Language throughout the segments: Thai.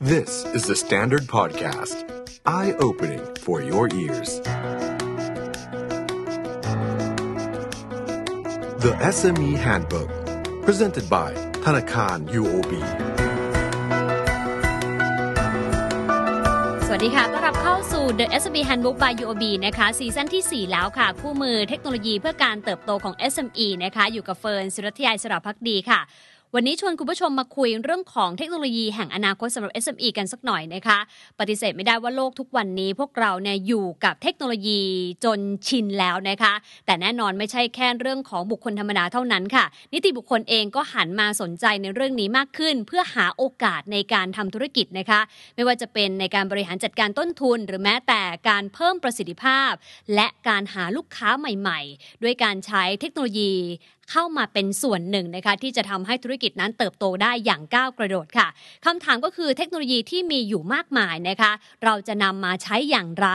This is the Standard Podcast. Eye-opening for your ears. The SME Handbook. Presented by ธนาคาร UOB สวัสดีค่ะ ต้อนรับเข้าสู่ The SME Handbook by UOB นะคะ ซีซั่นที่ 4 แล้วค่ะคู่มือเทคโนโลยีเพื่อการเติบโตของ SME นะคะ อยู่กับเฟิร์นสุรธยายสระพักดีค่ะวันนี้ชวนคุณผู้ชมมาคุยเรื่องของเทคโนโลยีแห่งอนาคตสำหรับ SME กันสักหน่อยนะคะ ปฏิเสธไม่ได้ว่าโลกทุกวันนี้พวกเราเนี่ยอยู่กับเทคโนโลยีจนชินแล้วนะคะ แต่แน่นอนไม่ใช่แค่เรื่องของบุคคลธรรมดาเท่านั้นค่ะ นิติบุคคลเองก็หันมาสนใจในเรื่องนี้มากขึ้น เพื่อหาโอกาสในการทำธุรกิจนะคะ ไม่ว่าจะเป็นในการบริหารจัดการต้นทุน หรือแม้แต่การเพิ่มประสิทธิภาพ และการหาลูกค้าใหม่ ๆ ด้วยการใช้เทคโนโลยีเข้ามาเป็นส่วนหนึ่งนะคะ ที่จะทำให้ธุรกิจนั้นเติบโตได้อย่างก้าวกระโดดค่ะคำถามก็คือเทคโนโลยีที่มีอยู่มากมายนะคะ เราจะนำมาใช้อย่างไร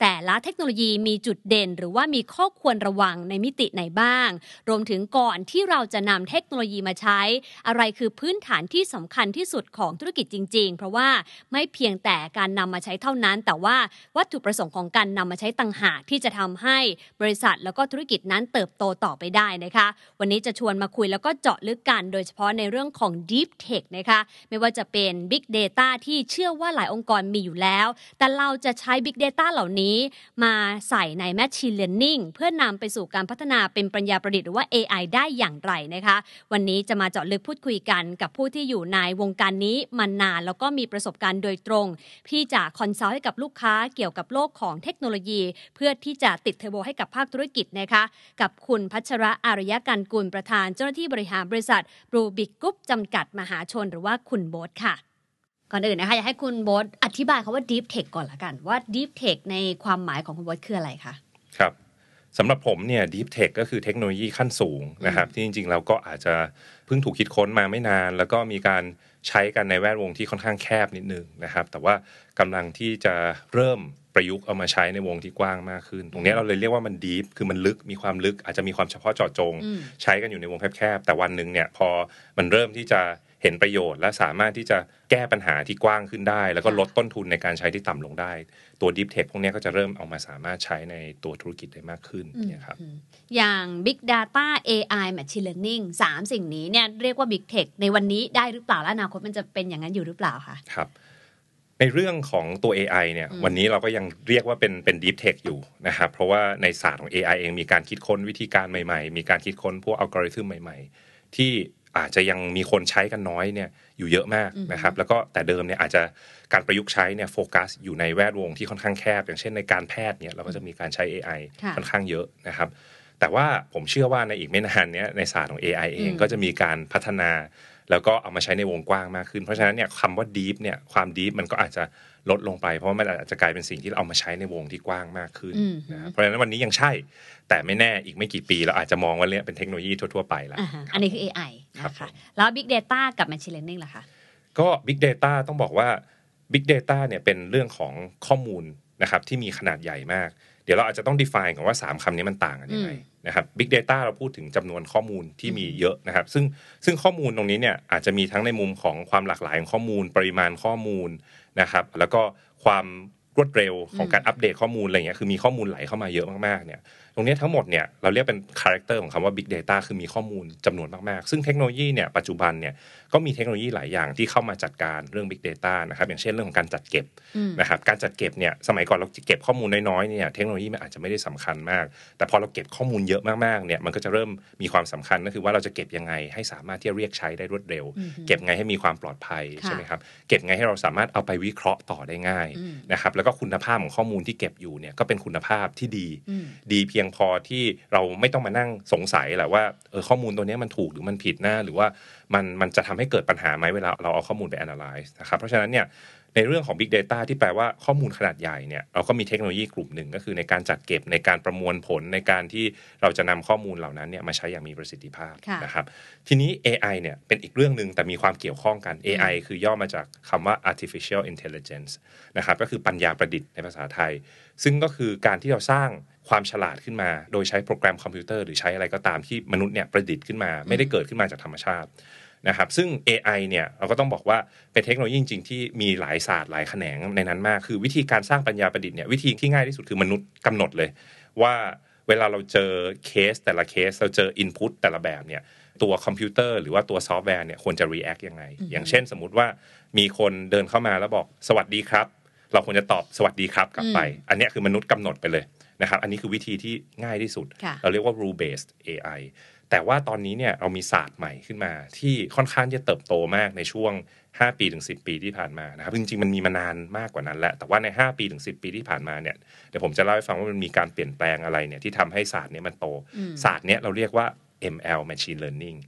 แต่ละเทคโนโลยีมีจุดเด่น หรือว่ามีข้อควรระวังในมิติไหนบ้าง รวมถึงก่อนที่เราจะนำเทคโนโลยีมาใช้ อะไรคือพื้นฐานที่สำคัญที่สุดของธุรกิจจริงๆ เพราะว่าไม่เพียงแต่การนำมาใช้เท่านั้น แต่ว่าวัตถุประสงค์ของการนำมาใช้ต่างหากที่จะทำให้บริษัทแล้วก็ธุรกิจนั้นเติบโตต่อไปได้นะคะวันนี้จะชวนมาคุยแล้วก็เจาะลึกกันโดยเฉพาะในเรื่องของ Deep Tech นะคะไม่ว่าจะเป็น Big Data ที่เชื่อว่าหลายองค์กรมีอยู่แล้ว แต่เราจะใช้ Big Data เหล่านี้มาใส่ใน Machine Learning เพื่อนำไปสู่การพัฒนาเป็นปัญญาประดิษฐ์หรือว่า AI ได้อย่างไรนะคะวันนี้จะมาเจาะลึกพูดคุยกันกับผู้ที่อยู่ในวงการนี้มานานแล้วก็มีประสบการณ์โดยตรงที่จะคอนซัลท์ให้กับลูกค้าเกี่ยวกับโลกของเทคโนโลยี เพื่อที่จะติดเทอร์โบให้กับภาคธุรกิจนะคะกับคุณพัชระอารยกันกุลประธานเจ้าหน้าที่บริหารบริษัทบรูบิกกรุ๊ปจำกัด มหาชนหรือว่าคุณโบ๊ทค่ะ ก่อนอื่นนะคะอยากให้คุณโบ๊ทอธิบายคาว่า Deep Tech ก่อนละกันว่า Deep Tech ในความหมายของคุณโบ๊ทคืออะไรคะครับสำหรับผมเนี่ยดีฟเทคก็คือเทคโนโลยีขั้นสูงนะครับ ที่จริง ๆ เราก็อาจจะเพิ่งถูกคิดค้นมาไม่นาน แล้วก็มีการใช้กันในแวดวงที่ค่อนข้างแคบนิดนึงนะครับแต่ว่ากำลังที่จะเริ่มประยุกต์เอามาใช้ในวงที่กว้างมากขึ้น ตรงนี้เราเลยเรียกว่ามันดีฟคือมันลึกมีความลึกอาจจะมีความเฉพาะเจาะจง ใช้กันอยู่ในวงแคบๆแต่วันหนึ่งเนี่ย พอมันเริ่มที่จะเห็นประโยชน์ และสามารถที่จะแก้ปัญหาที่กว้างขึ้นได้ แล้วก็ลดต้นทุนในการใช้ที่ต่ำลงได้ ตัวดิฟเทคพวกนี้ก็จะเริ่มเอามาสามารถใช้ในตัวธุรกิจได้มากขึ้นนะครับอย่าง Big Data AI Machine Learning สามสิ่งนี้เนี่ยเรียกว่า Big Tech ในวันนี้ได้หรือเปล่าและอนาคตมันจะเป็นอย่างนั้นอยู่หรือเปล่าคะครับในเรื่องของตัว AI เนี่ยวันนี้เราก็ยังเรียกว่าเป็นเป็น deep tech อยู่นะครับ เพราะว่าในศาสตร์ของ AI เองมีการคิดค้นวิธีการใหม่ๆ มีการคิดค้นพวกอัลกอริทึมใหม่ๆ ที่อาจจะยังมีคนใช้กันน้อยเนี่ยอยู่เยอะมากนะครับ แล้วก็แต่เดิมเนี่ยอาจจะการประยุกต์ใช้เนี่ยโฟกัสอยู่ในแวดวงที่ค่อนข้างแคบ อย่างเช่นในการแพทย์เนี่ย เราก็จะมีการใช้ AI ค่อนข้างเยอะนะครับ แต่ว่าผมเชื่อว่าในอีกไม่นานเนี้ยในศาสตร์ของ AI เองก็จะมีการพัฒนาแล้วก็เอามาใช้ในวงกว้างมากขึ้น เพราะฉะนั้นเนี่ยคำว่าดีฟเนี่ยความดีฟมันก็อาจจะลดลงไปเพราะมันอาจจะกลายเป็นสิ่งที่เอามาใช้ในวงที่กว้างมากขึ้นนะ เพราะฉะนั้นวันนี้ยังใช่ แต่ไม่แน่อีกไม่กี่ปี เราอาจจะมองว่าเนี่ยเป็นเทคโนโลยีทั่ว ๆ ไปแล้ว อันนี้คือ AI นะคะแล้ว Big Data กับ Machine Learning ล่ะคะก็ Big Data ต้องบอกว่า Big Data เนี่ยเป็นเรื่องของข้อมูลนะครับที่มีขนาดใหญ่มาก เดี๋ยวเราอาจจะต้อง define ก่อนว่า3 คำนี้มันต่างกันยังไงะครับ Big Data เราพูดถึงจำนวนข้อมูลที่มีเยอะนะครับ ซึ่งซึ่งข้อมูลตรงนี้เนี่ยอาจจะมีทั้งในมุมของความหลากหลายของข้อมูลปริมาณข้อมูลนะครับ แล้วก็ความรวดเร็วของการอัปเดตข้อมูลอะไรเงี้ยคือมีข้อมูลไหลเข้ามาเยอะมากๆเนี่ยรงนี้ทั้งหมดเนี่ยเราเรียกเป็นคาแรคเตอร์ของคำว่า Big Data คือมีข้อมูลจำนวนมาก ๆ ซึ่งเทคโนโลยีเนี่ยปัจจุบันเนี่ยก็มีเทคโนโลยีหลายอย่างที่เข้ามาจัดการเรื่อง Big Data นะครับอย่างเช่นเรื่องของการจัดเก็บนะครับการจัดเก็บเนี่ยสมัยก่อนเราเก็บข้อมูลน้อยๆเนี่ยเทคโนโลยีมันอาจจะไม่ได้สำคัญมาก แต่พอเราเก็บข้อมูลเยอะมากๆเนี่ยมันก็จะเริ่มมีความสำคัญก็คือว่าเราจะเก็บยังไงให้สามารถที่จะเรียกใช้ได้รวดเร็ว เก็บไงให้มีความปลอดภัยใช่ไหมครับเก็บไงให้เราสามารถเอาไปวิเคราะห์ต่อได้ง่ายนะครับแล้วก็คุณภาพของข้อมูลที่เก็บอยู่เนี่ยก็เป็นคุณภาพที่ดีดีเพียงงพอที่เราไม่ต้องมานั่งสงสัยแหละว่าเออข้อมูลตัวนี้มันถูกหรือมันผิดนะหรือว่า มันมันจะทำให้เกิดปัญหาไหมเวลาเราเอาข้อมูลไป analyze นะครับ เพราะฉะนั้นเนี่ยในเรื่องของ Big Data ที่แปลว่าข้อมูลขนาดใหญ่เนี่ยเราก็มีเทคโนโลยีกลุ่มหนึ่งก็คือในการจัดเก็บในการประมวลผลในการที่เราจะนำข้อมูลเหล่านั้นเนี่ยมาใช้อย่างมีประสิทธิภาพนะครับทีนี้ AI เนี่ยเป็นอีกเรื่องหนึ่งแต่มีความเกี่ยวข้องกัน AI คือย่อมาจากคำว่า artificial intelligence นะครับก็คือปัญญาประดิษฐ์ในภาษาไทย ซึ่งก็คือการที่เราสร้างความฉลาดขึ้นมาโดยใช้โปรแกรมคอมพิวเตอร์ หรือใช้อะไรก็ตามที่มนุษย์เนี่ยประดิษฐ์ขึ้นมา ไม่ได้เกิดขึ้นมาจากธรรมชาตินะครับซึ่ง AI เนี่ยเราก็ต้องบอกว่าเป็นเทคโนโลยีจริง ๆ ที่มีหลายศาสตร์หลายแขนงในนั้นมาก คือวิธีการสร้างปัญญาประดิษฐ์เนี่ยวิธีที่ง่ายที่สุดคือมนุษย์กำหนดเลย ว่าเวลาเราเจอเคสแต่ละเคสเราเจออินพุตแต่ละแบบเนี่ยตัวคอมพิวเตอร์หรือว่าตัวซอฟต์แวร์เนี่ยควรจะรีแอคยังไง อย่างเช่นสมมติว่ามีคนเดินเข้ามาแล้วบอกสวัสดีครับ เราควรจะตอบสวัสดีครับกลับไป อันนี้คือมนุษย์กำหนดไปเลยนะครับอันนี้คือวิธีที่ง่ายที่สุด เราเรียกว่า rule based AI แต่ว่าตอนนี้เนี่ยเรามีศาสตร์ใหม่ขึ้นมา ที่ค่อนข้างจะเติบโตมากในช่วง 5 ปีถึง 10 ปีที่ผ่านมานะครับจริงๆมันมีมานานมากกว่านั้นแหละ แต่ว่าใน 5 ปีถึง 10 ปีที่ผ่านมาเนี่ยเดี๋ยวผมจะเล่าให้ฟังว่ามันมีการเปลี่ยนแปลงอะไรเนี่ยที่ทำให้ศาสตร์นี้มันโตศาสตร์เนี้ยเราเรียกว่า ML Machine Learning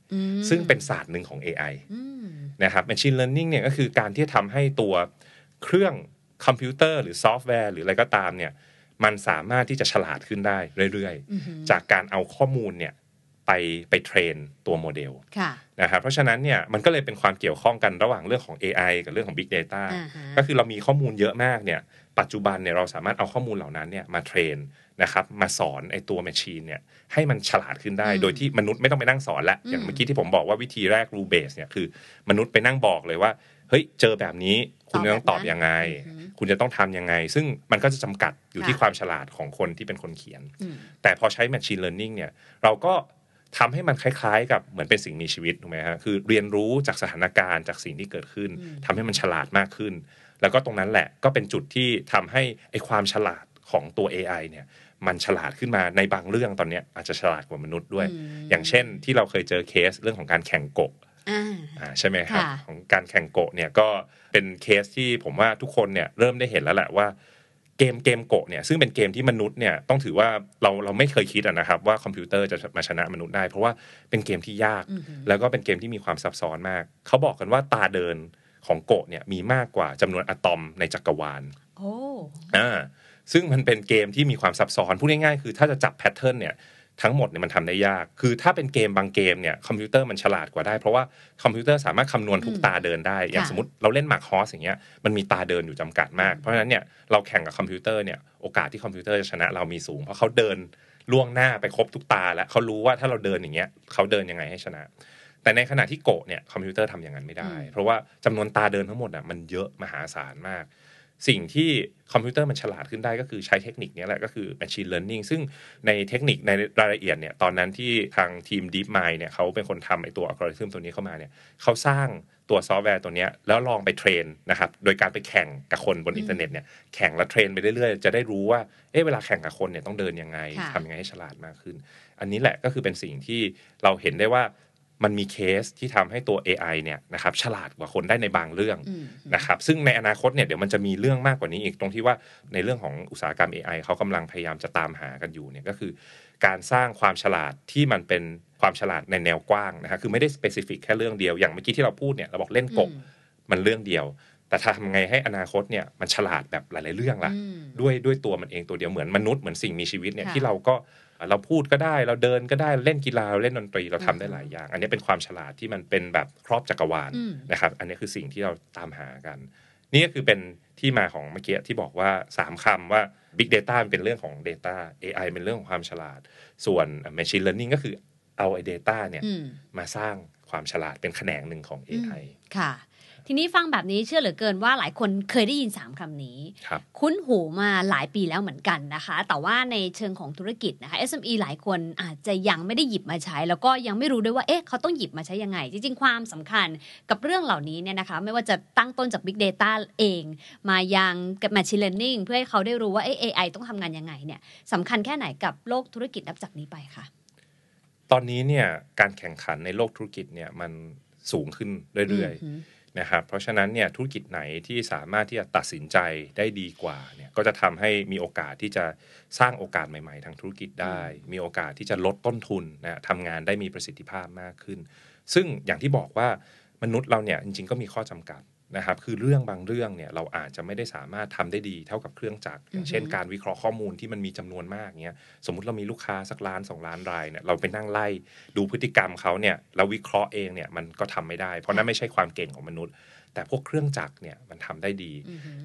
ซึ่งเป็นศาสตร์หนึ่งของ AI นะครับ Machine Learning เนี่ยก็คือการที่ทำให้ตัวเครื่องคอมพิวเตอร์หรือซอฟต์แวร์หรืออะไรก็ตามเนี่ยมันสามารถที่จะฉลาดขึ้นได้เรื่อยๆ จากการเอาข้อมูลเนี่ยไปไปเทรนตัวโมเดลนะครับเพราะฉะนั้นเนี่ยมันก็เลยเป็นความเกี่ยวข้องกันระหว่างเรื่องของ AI กับเรื่องของ Big Data ก็คือเรามีข้อมูลเยอะมากเนี่ย ปัจจุบันเนี่ยเราสามารถเอาข้อมูลเหล่านั้นเนี่ยมาเทรนนะครับมาสอนไอตัวแมชชีนเนี่ยให้มันฉลาดขึ้นได้โดยที่มนุษย์ไม่ต้องไปนั่งสอนละอย่างเมื่อกี้ที่ผมบอกว่าวิธีแรกรูเบสเนี่ยคือ มนุษย์ไปนั่งบอกเลยว่าเฮ้ยเจอแบบนี้คุณจะต้องตอบยังไง คุณจะต้องทํำยังไง ซึ่งมันก็จะจำกัดอยู่ที่ความฉลาดของคนที่เป็นคนเขียน แต่พอใช้แมชช i n e l e a r นิ่งเนี่ยเราก็ทำให้มันคล้ายๆกับเหมือนเป็นสิ่งมีชีวิตถูกไหมฮะคือเรียนรู้จากสถานการณ์จากสิ่งที่เกิดขึ้น ทำให้มันฉลาดมากขึ้น แล้วก็ตรงนั้นแหละก็เป็นจุดที่ทำให้ไอความฉลาดของตัว AI เนี่ย มันฉลาดขึ้นมาในบางเรื่องตอนนี้อาจจะฉลาดกว่ามนุษย์ด้วย อย่างเช่นที่เราเคยเจอเคสเรื่องของการแข่งกบใช่ไหมครับของการแข่งโกะเนี่ยก็เป็นเคสที่ผมว่าทุกคนเนี่ยเริ่มได้เห็นแล้วแหละว่าเกมเกมโกะเนี่ยซึ่งเป็นเกมที่มนุษย์เนี่ยต้องถือว่าเราเราไม่เคยคิดนะครับว่าคอมพิวเตอร์จะมาชนะมนุษย์ได้ เพราะว่าเป็นเกมที่ยาก แล้วก็เป็นเกมที่มีความซับซ้อนมาก เขาบอกกันว่าตาเดินของโกะเนี่ยมีมากกว่าจำนวนอะตอมในจักรวาลโอ้อ่าซึ่งมันเป็นเกมที่มีความซับซ้อนพูดง่ายๆ คือถ้าจะจับแพทเทิร์นเนี่ยทั้งหมดเนี่ยมันทำได้ยาก คือถ้าเป็นเกมบางเกมเนี่ยคอมพิวเตอร์มันฉลาดกว่าได้ เพราะว่าคอมพิวเตอร์สามารถคำนวณทุกตาเดินได้ อย่างสมมติ เราเล่นหมากฮอสอย่างเงี้ย มันมีตาเดินอยู่จำกัดมาก เพราะฉะนั้นเนี่ยเราแข่งกับคอมพิวเตอร์เนี่ยโอกาสที่คอมพิวเตอร์จะชนะ เรามีสูง เพราะเขาเดินล่วงหน้าไปครบทุกตา แล้วเขารู้ว่าถ้าเราเดินอย่างเงี้ยเขาเดินยังไงให้ชนะ แต่ในขณะที่โกะเนี่ยคอมพิวเตอร์ทำอย่างนั้นไม่ได้ เพราะว่าจำนวนตาเดินทั้งหมดอ่ะมันเยอะมหาศาลมากสิ่งที่คอมพิวเตอร์มันฉลาดขึ้นได้ก็คือใช้เทคนิคนี้แหละก็คือ machine learning ซึ่งในเทคนิคในรายละเอียดเนี่ยตอนนั้นที่ทางทีม DeepMind เนี่ย เขาเป็นคนทำไอตัวอัลกอริทึมตัวนี้เข้ามาเนี่ย เขาสร้างตัวซอฟต์แวร์ตัวนี้แล้วลองไปเทรนนะครับ โดยการไปแข่งกับคนบนอินเทอร์เน็ตเนี่ย แข่งและเทรนไปเรื่อยๆจะได้รู้ว่า เอ๊ะเวลาแข่งกับคนเนี่ยต้องเดินยังไงทำยังไงให้ฉลาดมากขึ้น อันนี้แหละก็คือเป็นสิ่งที่เราเห็นได้ว่ามันมีเคสที่ทำให้ตัว AI เนี่ยนะครับฉลาดกว่าคนได้ในบางเรื่องนะครับซึ่งในอนาคตเนี่ยเดี๋ยวมันจะมีเรื่องมากกว่านี้อีกตรงที่ว่าในเรื่องของอุตสาหกรรม AI เขากำลังพยายามจะตามหากันอยู่เนี่ยก็คือการสร้างความฉลาดที่มันเป็นความฉลาดในแนวกว้างนะับคือไม่ได้สเปซิฟิกแค่เรื่องเดียว อย่างเมื่อกี้ที่เราพูดเนี่ยเราบอกเล่นกบมันเรื่องเดียว แต่ทำไงให้อนาคตเนี่ยมันฉลาดแบบหลาย ๆ เรื่องละ่ะด้วยด้วยตัวมันเองตัวเดียวเหมือนมนุษย์เหมือนสิ่งมีชีวิตเนี่ยที่เราก็เราพูดก็ได้เราเดินก็ได้เล่นกีฬาเล่นดนตรีเราทำได้หลายอย่าง อันนี้เป็นความฉลาดที่มันเป็นแบบครอบจักรวาลนะครับ อันนี้คือสิ่งที่เราตามหากัน นี่ก็คือเป็นที่มาของเมื่อกี้ที่บอกว่า 3คำว่า Big Data เป็นเรื่องของ Data AI เป็นเรื่องของความฉลาดส่วน Machine Learning ก็คือ เอาไอเดต้าเนี่ยมาสร้างความฉลาดเป็นแขนงหนึ่งของ AI ค่ะทีนี้ฟังแบบนี้เชื่อเหลือเกินว่าหลายคนเคยได้ยิน3คำนี้ คุ้นหูมาหลายปีแล้วเหมือนกันนะคะ แต่ว่าในเชิงของธุรกิจนะคะ SME หลายคนอาจจะยังไม่ได้หยิบมาใช้ แล้วก็ยังไม่รู้ด้วยว่าเอ๊ะเขาต้องหยิบมาใช้ยังไง จริงๆ ความสำคัญกับเรื่องเหล่านี้เนี่ยนะคะไม่ว่าจะตั้งต้นจาก Big Data เอง มายังกับ Machine Learning เพื่อให้เขาได้รู้ว่าเอ๊ะ AI ต้องทำงานยังไงเนี่ยสำคัญแค่ไหนกับโลกธุรกิจนับจากนี้ไปคะตอนนี้เนี่ยการแข่งขันในโลกธุรกิจเนี่ยมันสูงขึ้นเรื่อยๆนะครับ เพราะฉะนั้นเนี่ยธุรกิจไหนที่สามารถที่จะตัดสินใจได้ดีกว่าเนี่ยก็จะทำให้มีโอกาสที่จะสร้างโอกาสใหม่ๆทางธุรกิจได้ มีโอกาสที่จะลดต้นทุนนะทำงานได้มีประสิทธิภาพมากขึ้น ซึ่งอย่างที่บอกว่ามนุษย์เราเนี่ยจริงๆก็มีข้อจำกัดนะครับ คือเรื่องบางเรื่องเนี่ยเราอาจจะไม่ได้สามารถทำได้ดีเท่ากับเครื่องจักรอย่างเช่นการวิเคราะห์ข้อมูลที่มันมีจำนวนมากเนี่ยสมมติเรามีลูกค้าสักล้านสองล้านรายเนี่ยเราไปนั่งไล่ดูพฤติกรรมเขาเนี่ยเราวิเคราะห์เองเนี่ยมันก็ทำไม่ได้เพราะนั่นไม่ใช่ความเก่งของมนุษย์ แต่พวกเครื่องจักรเนี่ยมันทำได้ดี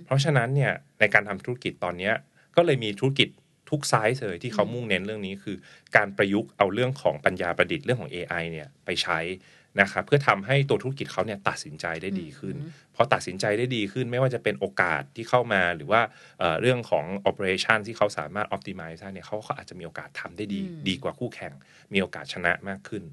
เพราะฉะนั้นเนี่ยในการทำธุรกิจตอนเนี้ก็เลยมีธุรกิจทุกไซส์เลยที่เขามุ่งเน้นเรื่องนี้คือการประยุกต์เอาเรื่องของปัญญาประดิษฐ์เรื่องของ AI เนี่ยไปใช้นะครับเพื่อทำให้ตัวธุรกิจเขาเนี่ยตัดสินใจได้ดีขึ้นพอตัดสินใจได้ดีขึ้น ไม่ว่าจะเป็นโอกาสที่เข้ามาหรือว่าเรื่องของ operation ที่เขาสามารถ optimize ได้เนี่ยเขาก็อาจจะมีโอกาสทำได้ดีดีกว่าคู่แข่ง มีโอกาสชนะมากขึ้น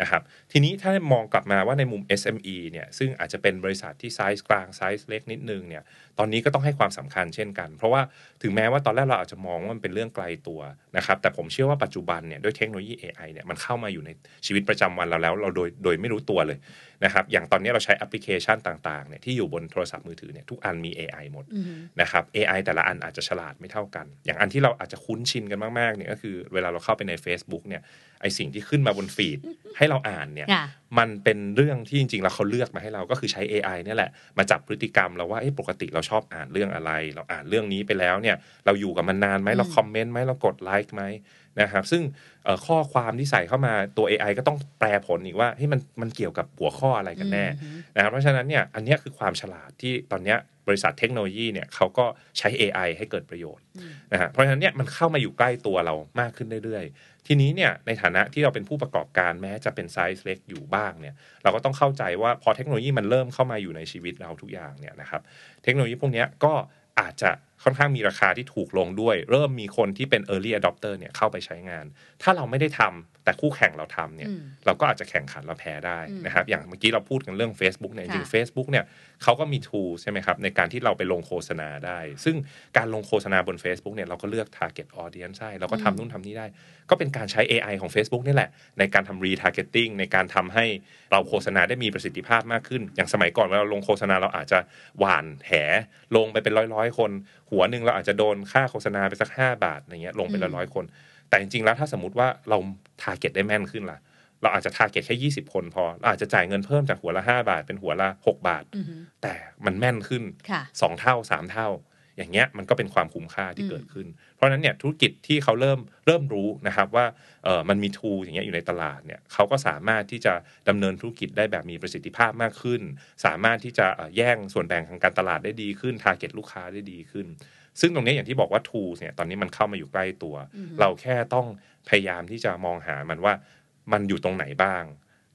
นะครับ ทีนี้ถ้ามองกลับมาว่าในมุม SME เนี่ยซึ่งอาจจะเป็นบริษัทที่ไซส์กลางไซส์เล็กนิดนึงเนี่ยตอนนี้ก็ต้องให้ความสำคัญเช่นกัน เพราะว่าถึงแม้ว่าตอนแรกเราอาจจะมองว่ามันเป็นเรื่องไกลตัวนะครับแต่ผมเชื่อว่าปัจจุบันเนี่ยด้วยเทคโนโลยี AI เนี่ยมันเข้ามาอยู่ในชีวิตประจำวันเราแล้วเราโดยโดยไม่รู้ตัวเลยนะครับอย่างตอนนี้เราใช้แอปพลิเคชันต่างๆเนี่ยที่อยู่บนโทรศัพท์มือถือเนี่ย ทุกอันมี AI หมดนะครับ AI แต่ละอันอาจจะฉลาดไม่เท่ากัน อย่างอันที่เราอาจจะคุ้นชินกันมากๆเนี่ยก็คือเวลาเราเข้าไปใน Facebook เนี่ยไอสิ่งที่ขึ้นมาบนฟีดให้เราอ่านเนี่ย มันเป็นเรื่องที่จริงๆแล้วเขาเลือกมาให้เราก็คือใช้ AI เนี่ยแหละ มาจับพฤติกรรมเราว่าปกติเราชอบอ่านเรื่องอะไร เราอ่านเรื่องนี้ไปแล้วเนี่ยเราอยู่กับมันนานไหมเราคอมเมนต์ไหมเรากดไลค์ไหมนะครับซึ่งข้อความที่ใส่เข้ามาตัว AI ก็ต้องแปลผลอีกว่าให้มันมันเกี่ยวกับหัวข้ออะไรกันแน่นะครับเพราะฉะนั้นเนี่ยอันนี้คือความฉลาดที่ตอนนี้บริษัทเทคโนโลยีเนี่ยเขาก็ใช้ AI ให้เกิดประโยชน์นะฮะเพราะฉะนั้นเนี่ยมันเข้ามาอยู่ใกล้ตัวเรามากขึ้นเรื่อยๆ ทีนี้เนี่ยในฐานะที่เราเป็นผู้ประกอบการแม้จะเป็นไซส์เล็กอยู่บ้างเนี่ยเราก็ต้องเข้าใจ ว่าพอเทคโนโลยีมันเริ่มเข้ามาอยู่ในชีวิตเราทุกอย่างเนี่ยนะครับเทคโนโลยีพวกนี้ก็อาจจะค่อนข้างมีราคาที่ถูกลงด้วย เริ่มมีคนที่เป็น Early Adopter เนี่ยเข้าไปใช้งาน ถ้าเราไม่ได้ทำแต่คู่แข่งเราทำเนี่ยเราก็อาจจะแข่งขันเราแพ้ได้นะครับอย่างเมื่อกี้เราพูดกันเรื่อง Facebook เนี่ยจริงเ a c e b o o k เนี่ยเขาก็มีทูใช่ไหมครับในการที่เราไปลงโฆษณาได้ ซึ่งการลงโฆษณาบน Facebook เนี่ย เราก็เลือก Target Audience ใช่เราก็ทำนู่นทำนี่ได้ ก็เป็นการใช้ AI ของ Facebook นี่แหละในการทำ retargeting ในการทำให้เราโฆษณาได้มีประสิทธิภาพมากขึ้น อย่างสมัยก่อนเวลาลงโฆษณาเราอาจจะหวานแหลงไปเป็นร้อยๆคน หัวหนึ่งเราอาจจะโดนค่าโฆษณาไปสัก5บาทอย่างเงี้ยลงไปละร้อย คนแต่จริง ๆ แล้วถ้าสมมติว่าเราทาร์เก็ตได้แม่นขึ้นล่ะ เราอาจจะทาร์เก็ตแค่ยี่สิบคนพอ เราอาจจะจ่ายเงินเพิ่มจากหัวละห้าบาทเป็นหัวละหกบาท แต่มันแม่นขึ้น สองเท่าสามเท่า อย่างเงี้ยมันก็เป็นความคุ้มค่าที่เกิดขึ้น เพราะนั้นเนี่ยธุรกิจที่เขาเริ่มเริ่มรู้นะครับว่าเออมันมีทูอย่างเงี้ยอยู่ในตลาดเนี่ยเขาก็สามารถที่จะดำเนินธุรกิจได้แบบมีประสิทธิภาพมากขึ้น สามารถที่จะแย่งส่วนแบ่งทางการตลาดได้ดีขึ้นทาร์เก็ตลูกค้าได้ดีขึ้นซึ่งตรงนี้อย่างที่บอกว่า tools เนี่ย ตอนนี้มันเข้ามาอยู่ใกล้ตัว เราแค่ต้องพยายามที่จะมองหามันว่ามันอยู่ตรงไหนบ้าง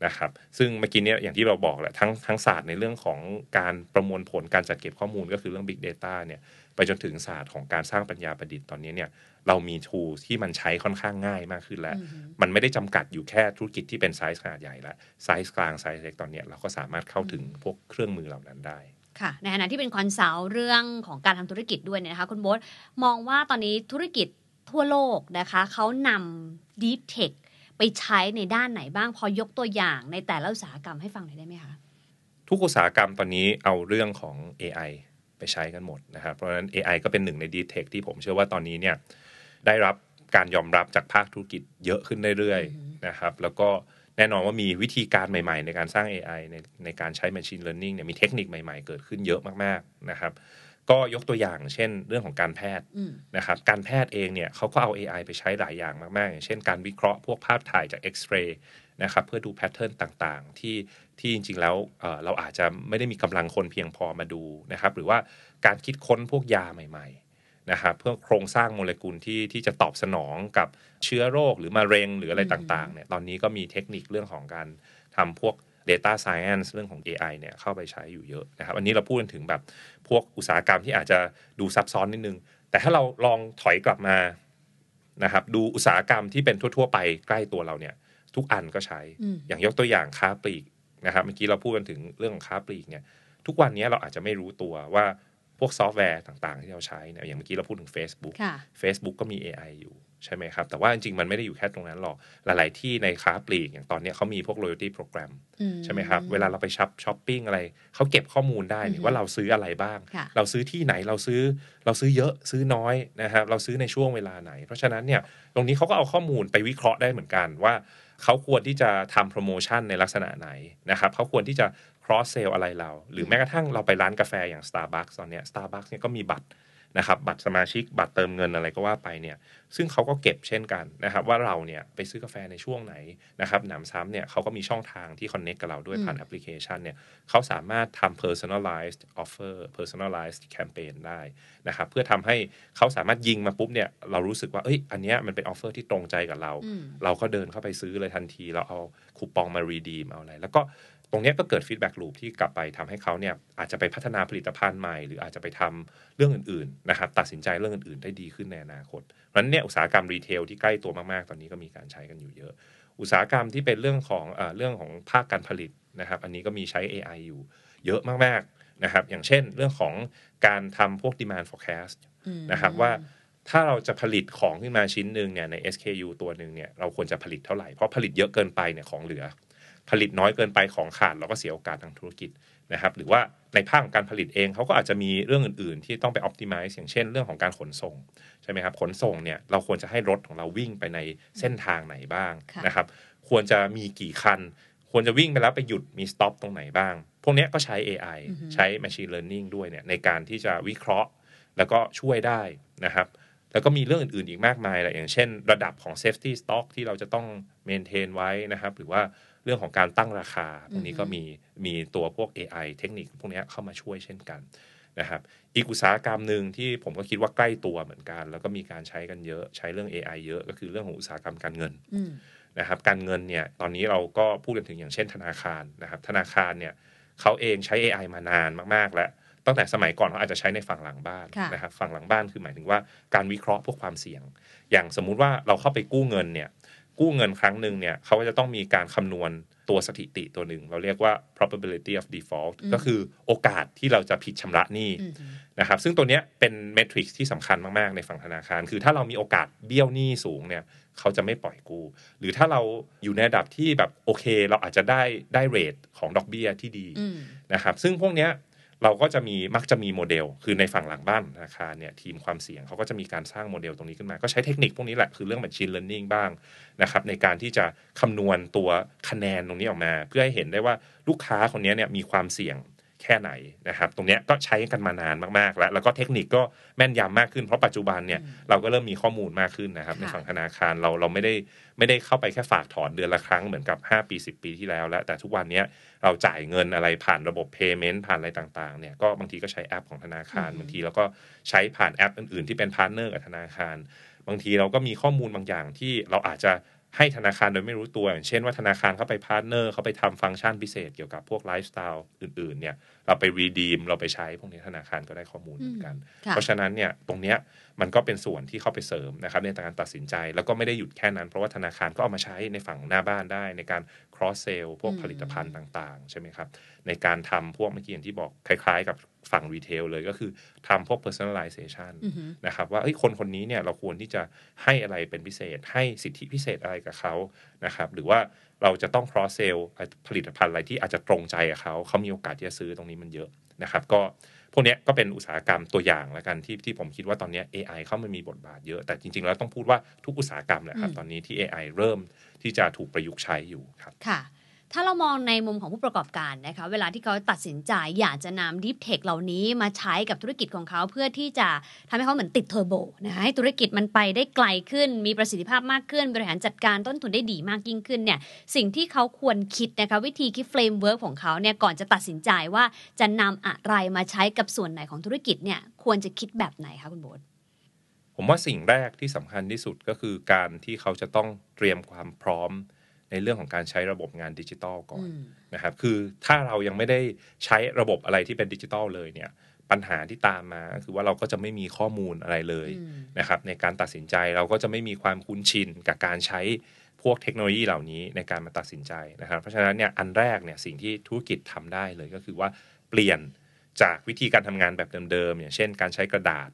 นะครับ ซึ่งเมื่อกี้เนี่ยอย่างที่เราบอกแหละทั้งทั้งศาสตร์ในเรื่องของการประมวลผลการจัดเก็บข้อมูลก็คือเรื่อง Big Data เนี่ยไปจนถึงศาสตร์ของการสร้างปัญญาประดิษฐ์ตอนนี้เนี่ยเรามี tools ที่มันใช้ค่อนข้างง่ายมากขึ้นแล้วมันไม่ได้จำกัดอยู่แค่ธุรกิจที่เป็นไซส์ขนาดใหญ่ละไซส์กลางไซส์เล็กตอนนี้เราก็สามารถเข้าถึงพวกเครื่องมือเหล่านั้นได้ค่ะในฐานะที่เป็นคอนซัลท์เรื่องของการทำธุรกิจด้วยเนี่ยนะคะคุณโบ๊ทมองว่าตอนนี้ธุรกิจทั่วโลกนะคะ เขานำ Deep Tech ไปใช้ในด้านไหนบ้างพอยกตัวอย่างในแต่ละอุตสาหกรรมให้ฟังหน่อยได้ไหมคะ ทุกอุตสาหกรรมตอนนี้เอาเรื่องของ AI ไปใช้กันหมดนะครับ เพราะฉะนั้น AI ก็เป็นหนึ่งใน Deep Tech ที่ผมเชื่อว่าตอนนี้เนี่ยได้รับการยอมรับจากภาคธุรกิจเยอะขึ้นเรื่อยๆนะครับ แล้วก็แน่นอนว่ามีวิธีการใหม่ๆ ในการสร้าง AI ในในการใช้ Machine Learning เนี่ยมีเทคนิคใหม่ๆเกิดขึ้นเยอะมากๆนะครับ ก็ยกตัวอย่างเช่นเรื่องของการแพทย์ นะครับ การแพทย์เองเนี่ยเขาก็เอา AI ไปใช้หลายอย่างมากๆอย่างเช่นการวิเคราะห์พวกภาพถ่ายจากเอ็กซเรย์นะครับเพื่อดูแพทเทิร์นต่างๆ ที่ที่จริงๆแล้วเราอาจจะไม่ได้มีกำลังคนเพียงพอมาดูนะครับหรือว่าการคิดค้นพวกยาใหม่ๆนะครับเพื่อโครงสร้างโมเลกุลที่ที่จะตอบสนองกับเชื้อโรคหรือมะเร็ง หรืออะไรต่างๆเนี่ย ตอนนี้ก็มีเทคนิคเรื่องของการทำพวก Data Science เรื่องของ AI เนี่ย เข้าไปใช้อยู่เยอะนะครับอันนี้เราพูดถึงแบบพวกอุตสาหกรรมที่อาจจะดูซับซ้อนนิดนึง แต่ถ้าเราลองถอยกลับมานะครับดูอุตสาหกรรมที่เป็นทั่ว ๆ ไปใกล้ตัวเราเนี่ย ทุกอันก็ใช้อย่างยกตัวอย่างค้าปลีกนะครับเมื่อกี้เราพูดกันถึงเรื่องของค้าปลีกเนี่ย ทุกวันนี้เราอาจจะไม่รู้ตัวว่าพวกซอฟต์แวร์ต่าง ๆ ที่เราใช้เนี่ยอย่างเมื่อกี้เราพูดถึง Facebook Facebook ก็มี AI อยู่ใช่ไหมครับ แต่ว่าจริง ๆมันไม่ได้อยู่แค่ตรงนั้นหรอก หลายๆที่ในค้าปลีกอย่างตอนนี้เขามีพวก loyalty program ใช่ไหมครับ เวลาเราไปช้อปช้อปปิ้งอะไร เขาเก็บข้อมูลได้ว่าเราซื้ออะไรบ้าง เราซื้อที่ไหนเราซื้อเราซื้อเยอะซื้อน้อยนะครับเราซื้อในช่วงเวลาไหน เพราะฉะนั้นเนี่ยตรงนี้เขาก็เอาข้อมูลไปวิเคราะห์ได้เหมือนกันว่าเขาควรที่จะทำโปรโมชั่นในลักษณะไหนนะครับเขาควรที่จะ cross sell อะไรเรา หรือแม้กระทั่งเราไปร้านกาแฟอย่าง Starbucks ตอนนี้ Starbucks เนี่ยก็มีบัตรนะครับ บัตรสมาชิก บัตรเติมเงินอะไรก็ว่าไปเนี่ย ซึ่งเขาก็เก็บเช่นกันนะครับว่าเราเนี่ยไปซื้อกาแฟในช่วงไหนนะครับหนำซ้ำเนี่ยเขาก็มีช่องทางที่คอนเน็กกับเราด้วยผ่านแอปพลิเคชันเนี่ยเขาสามารถทำ personalized offer personalized campaign ได้นะครับ เพื่อทำให้เขาสามารถยิงมาปุ๊บเนี่ยเรารู้สึกว่าเอ้ย อันนี้มันเป็นออฟเฟอร์ที่ตรงใจกับเรา เราก็เดินเข้าไปซื้อเลยทันที เราเอาคูปองมารีดีมเอาอะไร แล้วก็ตรงนี้ก็เกิดฟีดแบ็กลูปที่กลับไปทำให้เขาเนี่ยอาจจะไปพัฒนาผลิตภัณฑ์ใหม่หรืออาจจะไปทำเรื่องอื่น ๆ นะครับ ตัดสินใจเรื่องอื่นๆ ได้ดีขึ้นในอนาคต เพราะนั้นเนี่ยอุตสาหกรรมรีเทลที่ใกล้ตัวมากๆ ตอนนี้ก็มีการใช้กันอยู่เยอะ อุตสาหกรรมที่เป็นเรื่องของอเรื่องของภาคการผลิตนะครับ อันนี้ก็มีใช้ AI อยู่ เยอะมากๆนะครับอย่างเช่น เรื่องของการทำพวก demand forecast นะครับว่าถ้าเราจะผลิตของขึ้นมาชิ้นหนึ่งเนี่ยใน SKU ตัวหนึ่งเนี่ยเราควรจะผลิตเท่าไหร่เพราะผลิตเยอะเกินไปเนี่ยของเหลือผลิตน้อยเกินไปของขาดเราก็เสียโอกาสทางธุรกิจนะครับ หรือว่าในภาคของการผลิตเองเขาก็อาจจะมีเรื่องอื่นๆที่ต้องไป optimize อย่างเช่นเรื่องของการขนส่ง ใช่ไหมครับ ขนส่งเนี่ย เราควรจะให้รถของเราวิ่งไปในเส้นทางไหนบ้างนะครับ ควรจะมีกี่คัน ควรจะวิ่งไปแล้วไปหยุดมีสต็อปตรงไหนบ้าง พวกนี้ก็ใช้ AI ใช้ machine learning ด้วยเนี่ยในการที่จะวิเคราะห์แล้วก็ช่วยได้นะครับแล้วก็มีเรื่องอื่นๆ อีกมากมายแหละอย่างเช่น ระดับของ safety stock ที่เราจะต้อง maintain ไว้นะครับ หรือว่าเรื่องของการตั้งราคาพวกนี้ก็มีมีตัวพวก AI เทคนิคพวกนี้เข้ามาช่วยเช่นกันนะครับ อีกอุตสาหกรรมหนึ่งที่ผมก็คิดว่าใกล้ตัวเหมือนกัน แล้วก็มีการใช้กันเยอะใช้เรื่อง AI เยอะ ก็คือเรื่องของอุตสาหกรรมการเงินนะครับการเงินเนี่ยตอนนี้เราก็พูดกันถึงอย่างเช่น ธนาคารนะครับ ธนาคารเนี่ยเขาเองใช้ AI มานานมากๆแล้วตั้งแต่สมัยก่อนเขาอาจจะใช้ในฝั่งหลังบ้านนะครับฝั่งหลังบ้าน คือหมายถึงว่าการวิเคราะห์พวกความเสี่ยง อย่างสมมุติว่าเราเข้าไปกู้เงินเนี่ยกู้เงินครั้งหนึ่งเนี่ย เขาก็จะต้องมีการคำนวณตัวสถิติตัวหนึ่ง เราเรียกว่า probability of default ก็คือโอกาสที่เราจะผิดชำระหนี้นะครับซึ่งตัวเนี้ย เป็นเมทริกซ์ที่สำคัญมาก ๆ ในฝั่งธนาคาร คือถ้าเรามีโอกาส เบี้ยวหนี้สูงเนี่ย เขาจะไม่ปล่อยกู้หรือถ้าเราอยู่ในระดับที่แบบ โอเค เราอาจจะได้ได้เรทของดอกเบี้ยที่ดีนะครับซึ่งพวกเนี้ยเราก็จะมีมักจะมีโมเดล คือในฝั่งหลังบ้านธนาคารเนี่ยทีมความเสี่ยง เขาก็จะมีการสร้างโมเดลตรงนี้ขึ้นมา ก็ใช้เทคนิคพวกนี้แหละ คือเรื่องแบบชินเลอร์นิ่งบ้างนะครับในการที่จะคำนวณตัวคะแนนตรงนี้ออกมา เพื่อให้เห็นได้ว่าลูกค้าคนนี้เนี่ยมีความเสี่ยงแค่ไหน นะครับ ตรงนี้ก็ใช้กันมานานมากๆแล้ว แล้วก็เทคนิคก็แม่นยำมากขึ้นเพราะปัจจุบันเนี่ยเราก็เริ่มมีข้อมูลมากขึ้นนะครับ ในฝั่งธนาคารเราเราไม่ได้ไม่ได้เข้าไปแค่ฝากถอนเดือนละครั้งเหมือนกับ 5 ปี 10 ปีที่แล้วแล้ว แต่ทุกวันนี้เราจ่ายเงินอะไรผ่านระบบ Payment ผ่านอะไรต่างๆเนี่ยก็บางทีก็ใช้แอปของธนาคาร บางทีเราก็ใช้ผ่านแอปอื่น ๆ ที่เป็นพาร์ทเนอร์กับธนาคาร บางทีเราก็มีข้อมูลบางอย่างที่เราอาจจะให้ธนาคารโดยไม่รู้ตัวอย่างเช่นว่าธนาคารเข้าไปพาร์ทเนอร์เขาไปทำฟังก์ชันพิเศษเกี่ยวกับพวกไลฟ์สไตล์อื่นๆเนี่ยเราไปรีดีมเราไปใช้พวกนี้ธนาคารก็ได้ข้อมูลเหมือนกัน เพราะฉะนั้นเนี่ยตรงเนี้ยมันก็เป็นส่วนที่เข้าไปเสริมนะครับในการตัดสินใจ แล้วก็ไม่ได้หยุดแค่นั้น เพราะว่าธนาคารก็เอามาใช้ในฝั่งหน้าบ้านได้ ในการ cross sell พวกผลิตภัณฑ์ต่าง ๆ ใช่ไหมครับ ในการทำพวกเมื่อกี้อย่างที่บอกคล้าย ๆ กับฝั่งรีเทลเลยก็คือทำพวก personalization นะครับว่าคนคนนี้เนี่ยเราควรที่จะให้อะไรเป็นพิเศษให้สิทธิพิเศษอะไรกับเขานะครับ หรือว่าเราจะต้อง cross sell ผลิตภัณฑ์อะไรที่อาจจะตรงใจเขา เขามีโอกาสที่จะซื้อตรงนี้มันเยอะนะครับ ก็พวกนี้ก็เป็นอุตสาหกรรมตัวอย่างแล้วกันที่ที่ผมคิดว่าตอนนี้ AI เข้ามามีบทบาทเยอะ แต่จริงๆแล้วต้องพูดว่าทุกอุตสาหกรรมแหละครับ ตอนนี้ที่ AI เริ่มที่จะถูกประยุกต์ใช้อยู่ครับ ค่ะถ้าเรามองในมุมของผู้ประกอบการนะคะเวลาที่เขาตัดสินใจอยากจะนำดิฟเทคเหล่านี้มาใช้กับธุรกิจของเขาเพื่อที่จะทำให้เขาเหมือนติดเทอร์โบนะคะให้ธุรกิจมันไปได้ไกลขึ้น มีประสิทธิภาพมากขึ้น บริหารจัดการต้นทุนได้ดีมากยิ่งขึ้นเนี่ยสิ่งที่เขาควรคิดนะคะวิธีคิดเฟรมเวิร์กของเขาเนี่ยก่อนจะตัดสินใจว่าจะนำอะไรมาใช้กับส่วนไหนของธุรกิจเนี่ยควรจะคิดแบบไหนคะคุณโบสผมว่าสิ่งแรกที่สำคัญที่สุดก็คือการที่เขาจะต้องเตรียมความพร้อมในเรื่องของการใช้ระบบงานดิจิตอลก่อนนะครับคือถ้าเรายังไม่ได้ใช้ระบบอะไรที่เป็นดิจิตอลเลยเนี่ย ปัญหาที่ตามมาคือว่าเราก็จะไม่มีข้อมูลอะไรเลยนะครับในการตัดสินใจเราก็จะไม่มีความคุ้นชิน กับการใช้พวกเทคโนโลยีเหล่านี้ในการมาตัดสินใจนะครับ เพราะฉะนั้นเนี่ยอันแรกเนี่ยสิ่งที่ธุรกิจทำได้เลยก็คือว่าเปลี่ยนจากวิธีการทำงานแบบเดิมๆอย่างเช่นการใช้กระดาษ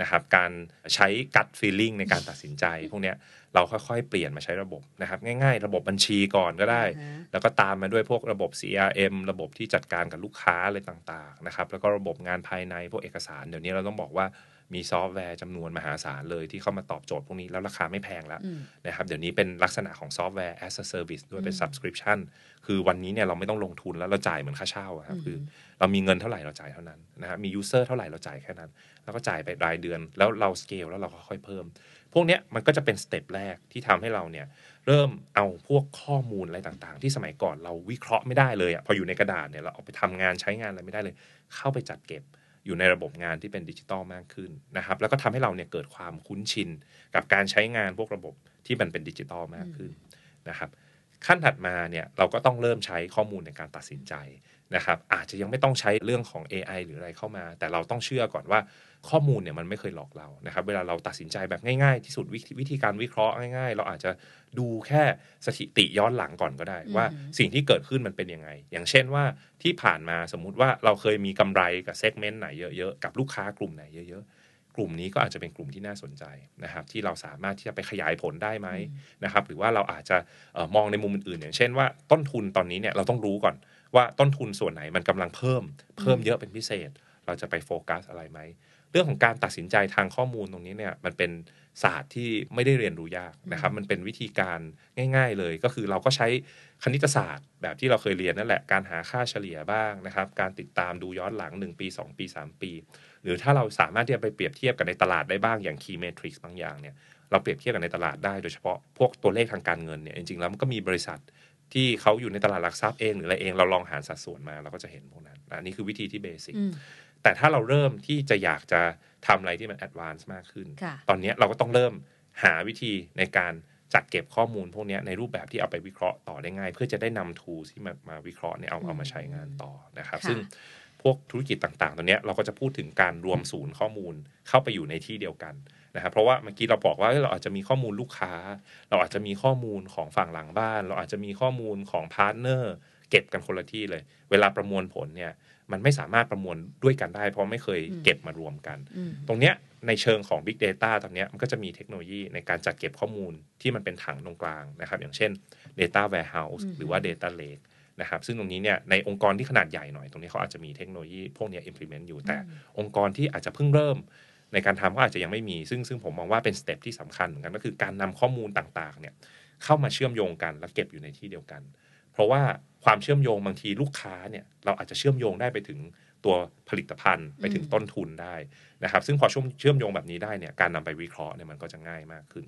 นะครับการใช้กัดฟีลิ่งในการตัดสินใจ พวกเนี้ยเราค่อย ๆ เปลี่ยนมาใช้ระบบนะครับง่ายๆ ระบบบัญชีก่อนก็ได้ แล้วก็ตามมาด้วยพวกระบบ CRM ระบบที่จัดการกับลูกค้าอะไรต่างๆนะครับแล้วก็ระบบงานภายในพวกเอกสาร เดี๋ยวนี้เราต้องบอกว่ามีซอฟต์แวร์จำนวนมหาศาลเลยที่เข้ามาตอบโจทย์พวกนี้ แล้วราคาไม่แพงแล้วนะครับเดี๋ยวนี้เป็นลักษณะของซอฟต์แวร์ as a service ด้วยเป็น subscription คือวันนี้เนี่ยเราไม่ต้องลงทุนแล้วเราจ่ายเหมือนค่าเช่าครับคือเรามีเงินเท่าไหร่เราจ่ายเท่านั้นนะครับมียูเซอร์เท่าไหร่เราจ่ายแค่นั้น แล้วก็จ่ายไปรายเดือน แล้วเราสเกลแล้วเราค่อยเพิ่ม พวกนี้มันก็จะเป็นสเต็ปแรกที่ทำให้เราเนี่ยเริ่มเอาพวกข้อมูลอะไรต่างๆที่สมัยก่อนเราวิเคราะห์ไม่ได้เลยอะพออยู่ในกระดาษเนี่ยเราเอาไปทำงานใช้งานอะไรไม่ได้เลย เข้าไปจัดเก็บอยู่ในระบบงานที่เป็นดิจิตอลมากขึ้นนะครับแล้วก็ทำให้เราเนี่ยเกิดความคุ้นชิน กับการใช้งานพวกระบบที่มันเป็นดิจิตอลมากขึ้นนะครับขั้นถัดมาเนี่ยเราก็ต้องเริ่มใช้ข้อมูลในการตัดสินใจนะครับ อาจจะยังไม่ต้องใช้เรื่องของ AI หรืออะไรเข้ามา แต่เราต้องเชื่อก่อนว่าข้อมูลเนี่ยมันไม่เคยหลอกเรานะครับ เวลาเราตัดสินใจแบบง่ายๆ ที่สุดวิธีการวิเคราะห์ง่ายๆ เราอาจจะดูแค่สถิติย้อนหลังก่อนก็ได้ ว่าสิ่งที่เกิดขึ้นมันเป็นยังไงอย่างเช่นว่าที่ผ่านมาสมมุติว่าเราเคยมีกำไรกับเซกเมนต์ไหนเยอะๆกับลูกค้ากลุ่มไหนเยอะๆกลุ่มนี้ก็อาจจะเป็นกลุ่มที่น่าสนใจนะครับ ที่เราสามารถที่จะไปขยายผลได้ไหมนะครับหรือว่าเราอาจจะมองในมุมอื่นๆอย่างเช่นว่าต้นทุนตอนนี้เนี่ยเราต้องรู้ก่อน ว่าต้นทุนส่วนไหนมันกำลังเพิ่มเพิ่มเยอะเป็นพิเศษ เราจะไปโฟกัสอะไรไหมเรื่องของการตัดสินใจทางข้อมูลตรงนี้เนี่ยมันเป็นศาสตร์ที่ไม่ได้เรียนรู้ยากนะครับ มันเป็นวิธีการง่ายๆเลย ก็คือเราก็ใช้คณิตศาสตร์ แบบที่เราเคยเรียน นั่นแหละ การหาค่าเฉลี่ยบ้างนะครับ การติดตามดูย้อนหลัง 1 ปี 2 ปี 3 ปี หรือถ้าเราสามารถที่จะไปเปรียบเทียบกันในตลาดได้บ้างอย่างคีย์เมทริกซ์บางอย่างเนี่ยเราเปรียบเทียบกันในตลาดได้โดยเฉพาะพวกตัวเลขทางการเงินเนี่ยจริงๆแล้วมันก็มีบริษัทที่เขาอยู่ในตลาดหลักทรัพย์เอง หรืออะไรเองเราลองหารสัดส่วนมาเราก็จะเห็นพวกนั้นอันนี้คือวิธีที่เบสิกแต่ถ้าเราเริ่มที่จะอยากจะทำอะไรที่มันแอดวานซ์มากขึ้น ตอนนี้เราก็ต้องเริ่มหาวิธีในการจัดเก็บข้อมูล พวกนี้ในรูปแบบที่เอาไปวิเคราะห์ต่อได้ง่าย เพื่อจะได้นำทูที่มามาวิเคราะห์เนี่ยเอาเอามาใช้งานต่อนะครับซึ่งพวกธุรกิจต่างๆตอนนี้เราก็จะพูดถึงการรวมศูนย์ข้อมูลเข้าไปอยู่ในที่เดียวกันนะครับเพราะว่าเมื่อกี้เราบอกว่าเราอาจจะมีข้อมูลลูกค้า เราอาจจะมีข้อมูลของฝั่งหลังบ้าน เราอาจจะมีข้อมูลของพาร์ทเนอร์เก็บกันคนละที่เลย เวลาประมวลผลเนี่ยมันไม่สามารถประมวลด้วยกันได้ เพราะไม่เคยเก็บมารวมกัน ตรงเนี้ยในเชิงของ Big Data ตอนนี้มันก็จะมีเทคโนโลยีในการจัดเก็บข้อมูลที่มันเป็นถังตรงกลางนะครับอย่างเช่น Data Warehouse หรือว่า Data Lake นะครับซึ่งตรงนี้เนี่ยในองค์กรที่ขนาดใหญ่หน่อย ตรงนี้เขาอาจจะมีเทคโนโลยีพวกนี้ implement อยู่แต่องค์กรที่อาจจะเพิ่งเริ่ม ในการทำก็อาจจะยังไม่มีซึ่งซึ่งผมมองว่าเป็นสเต็ปที่สำคัญเหมือนกันก็คือการนำข้อมูลต่างๆเนี่ยเข้ามาเชื่อมโยงกันและเก็บอยู่ในที่เดียวกันเพราะว่าความเชื่อมโยงบางทีลูกค้าเนี่ย เราอาจจะเชื่อมโยงได้ไปถึงตัวผลิตภัณฑ์ไปถึงต้นทุนได้นะครับซึ่งพอเชื่อมโยงแบบนี้ได้เนี่ยการนำไปวิเคราะห์เนี่ยมันก็จะง่ายมากขึ้น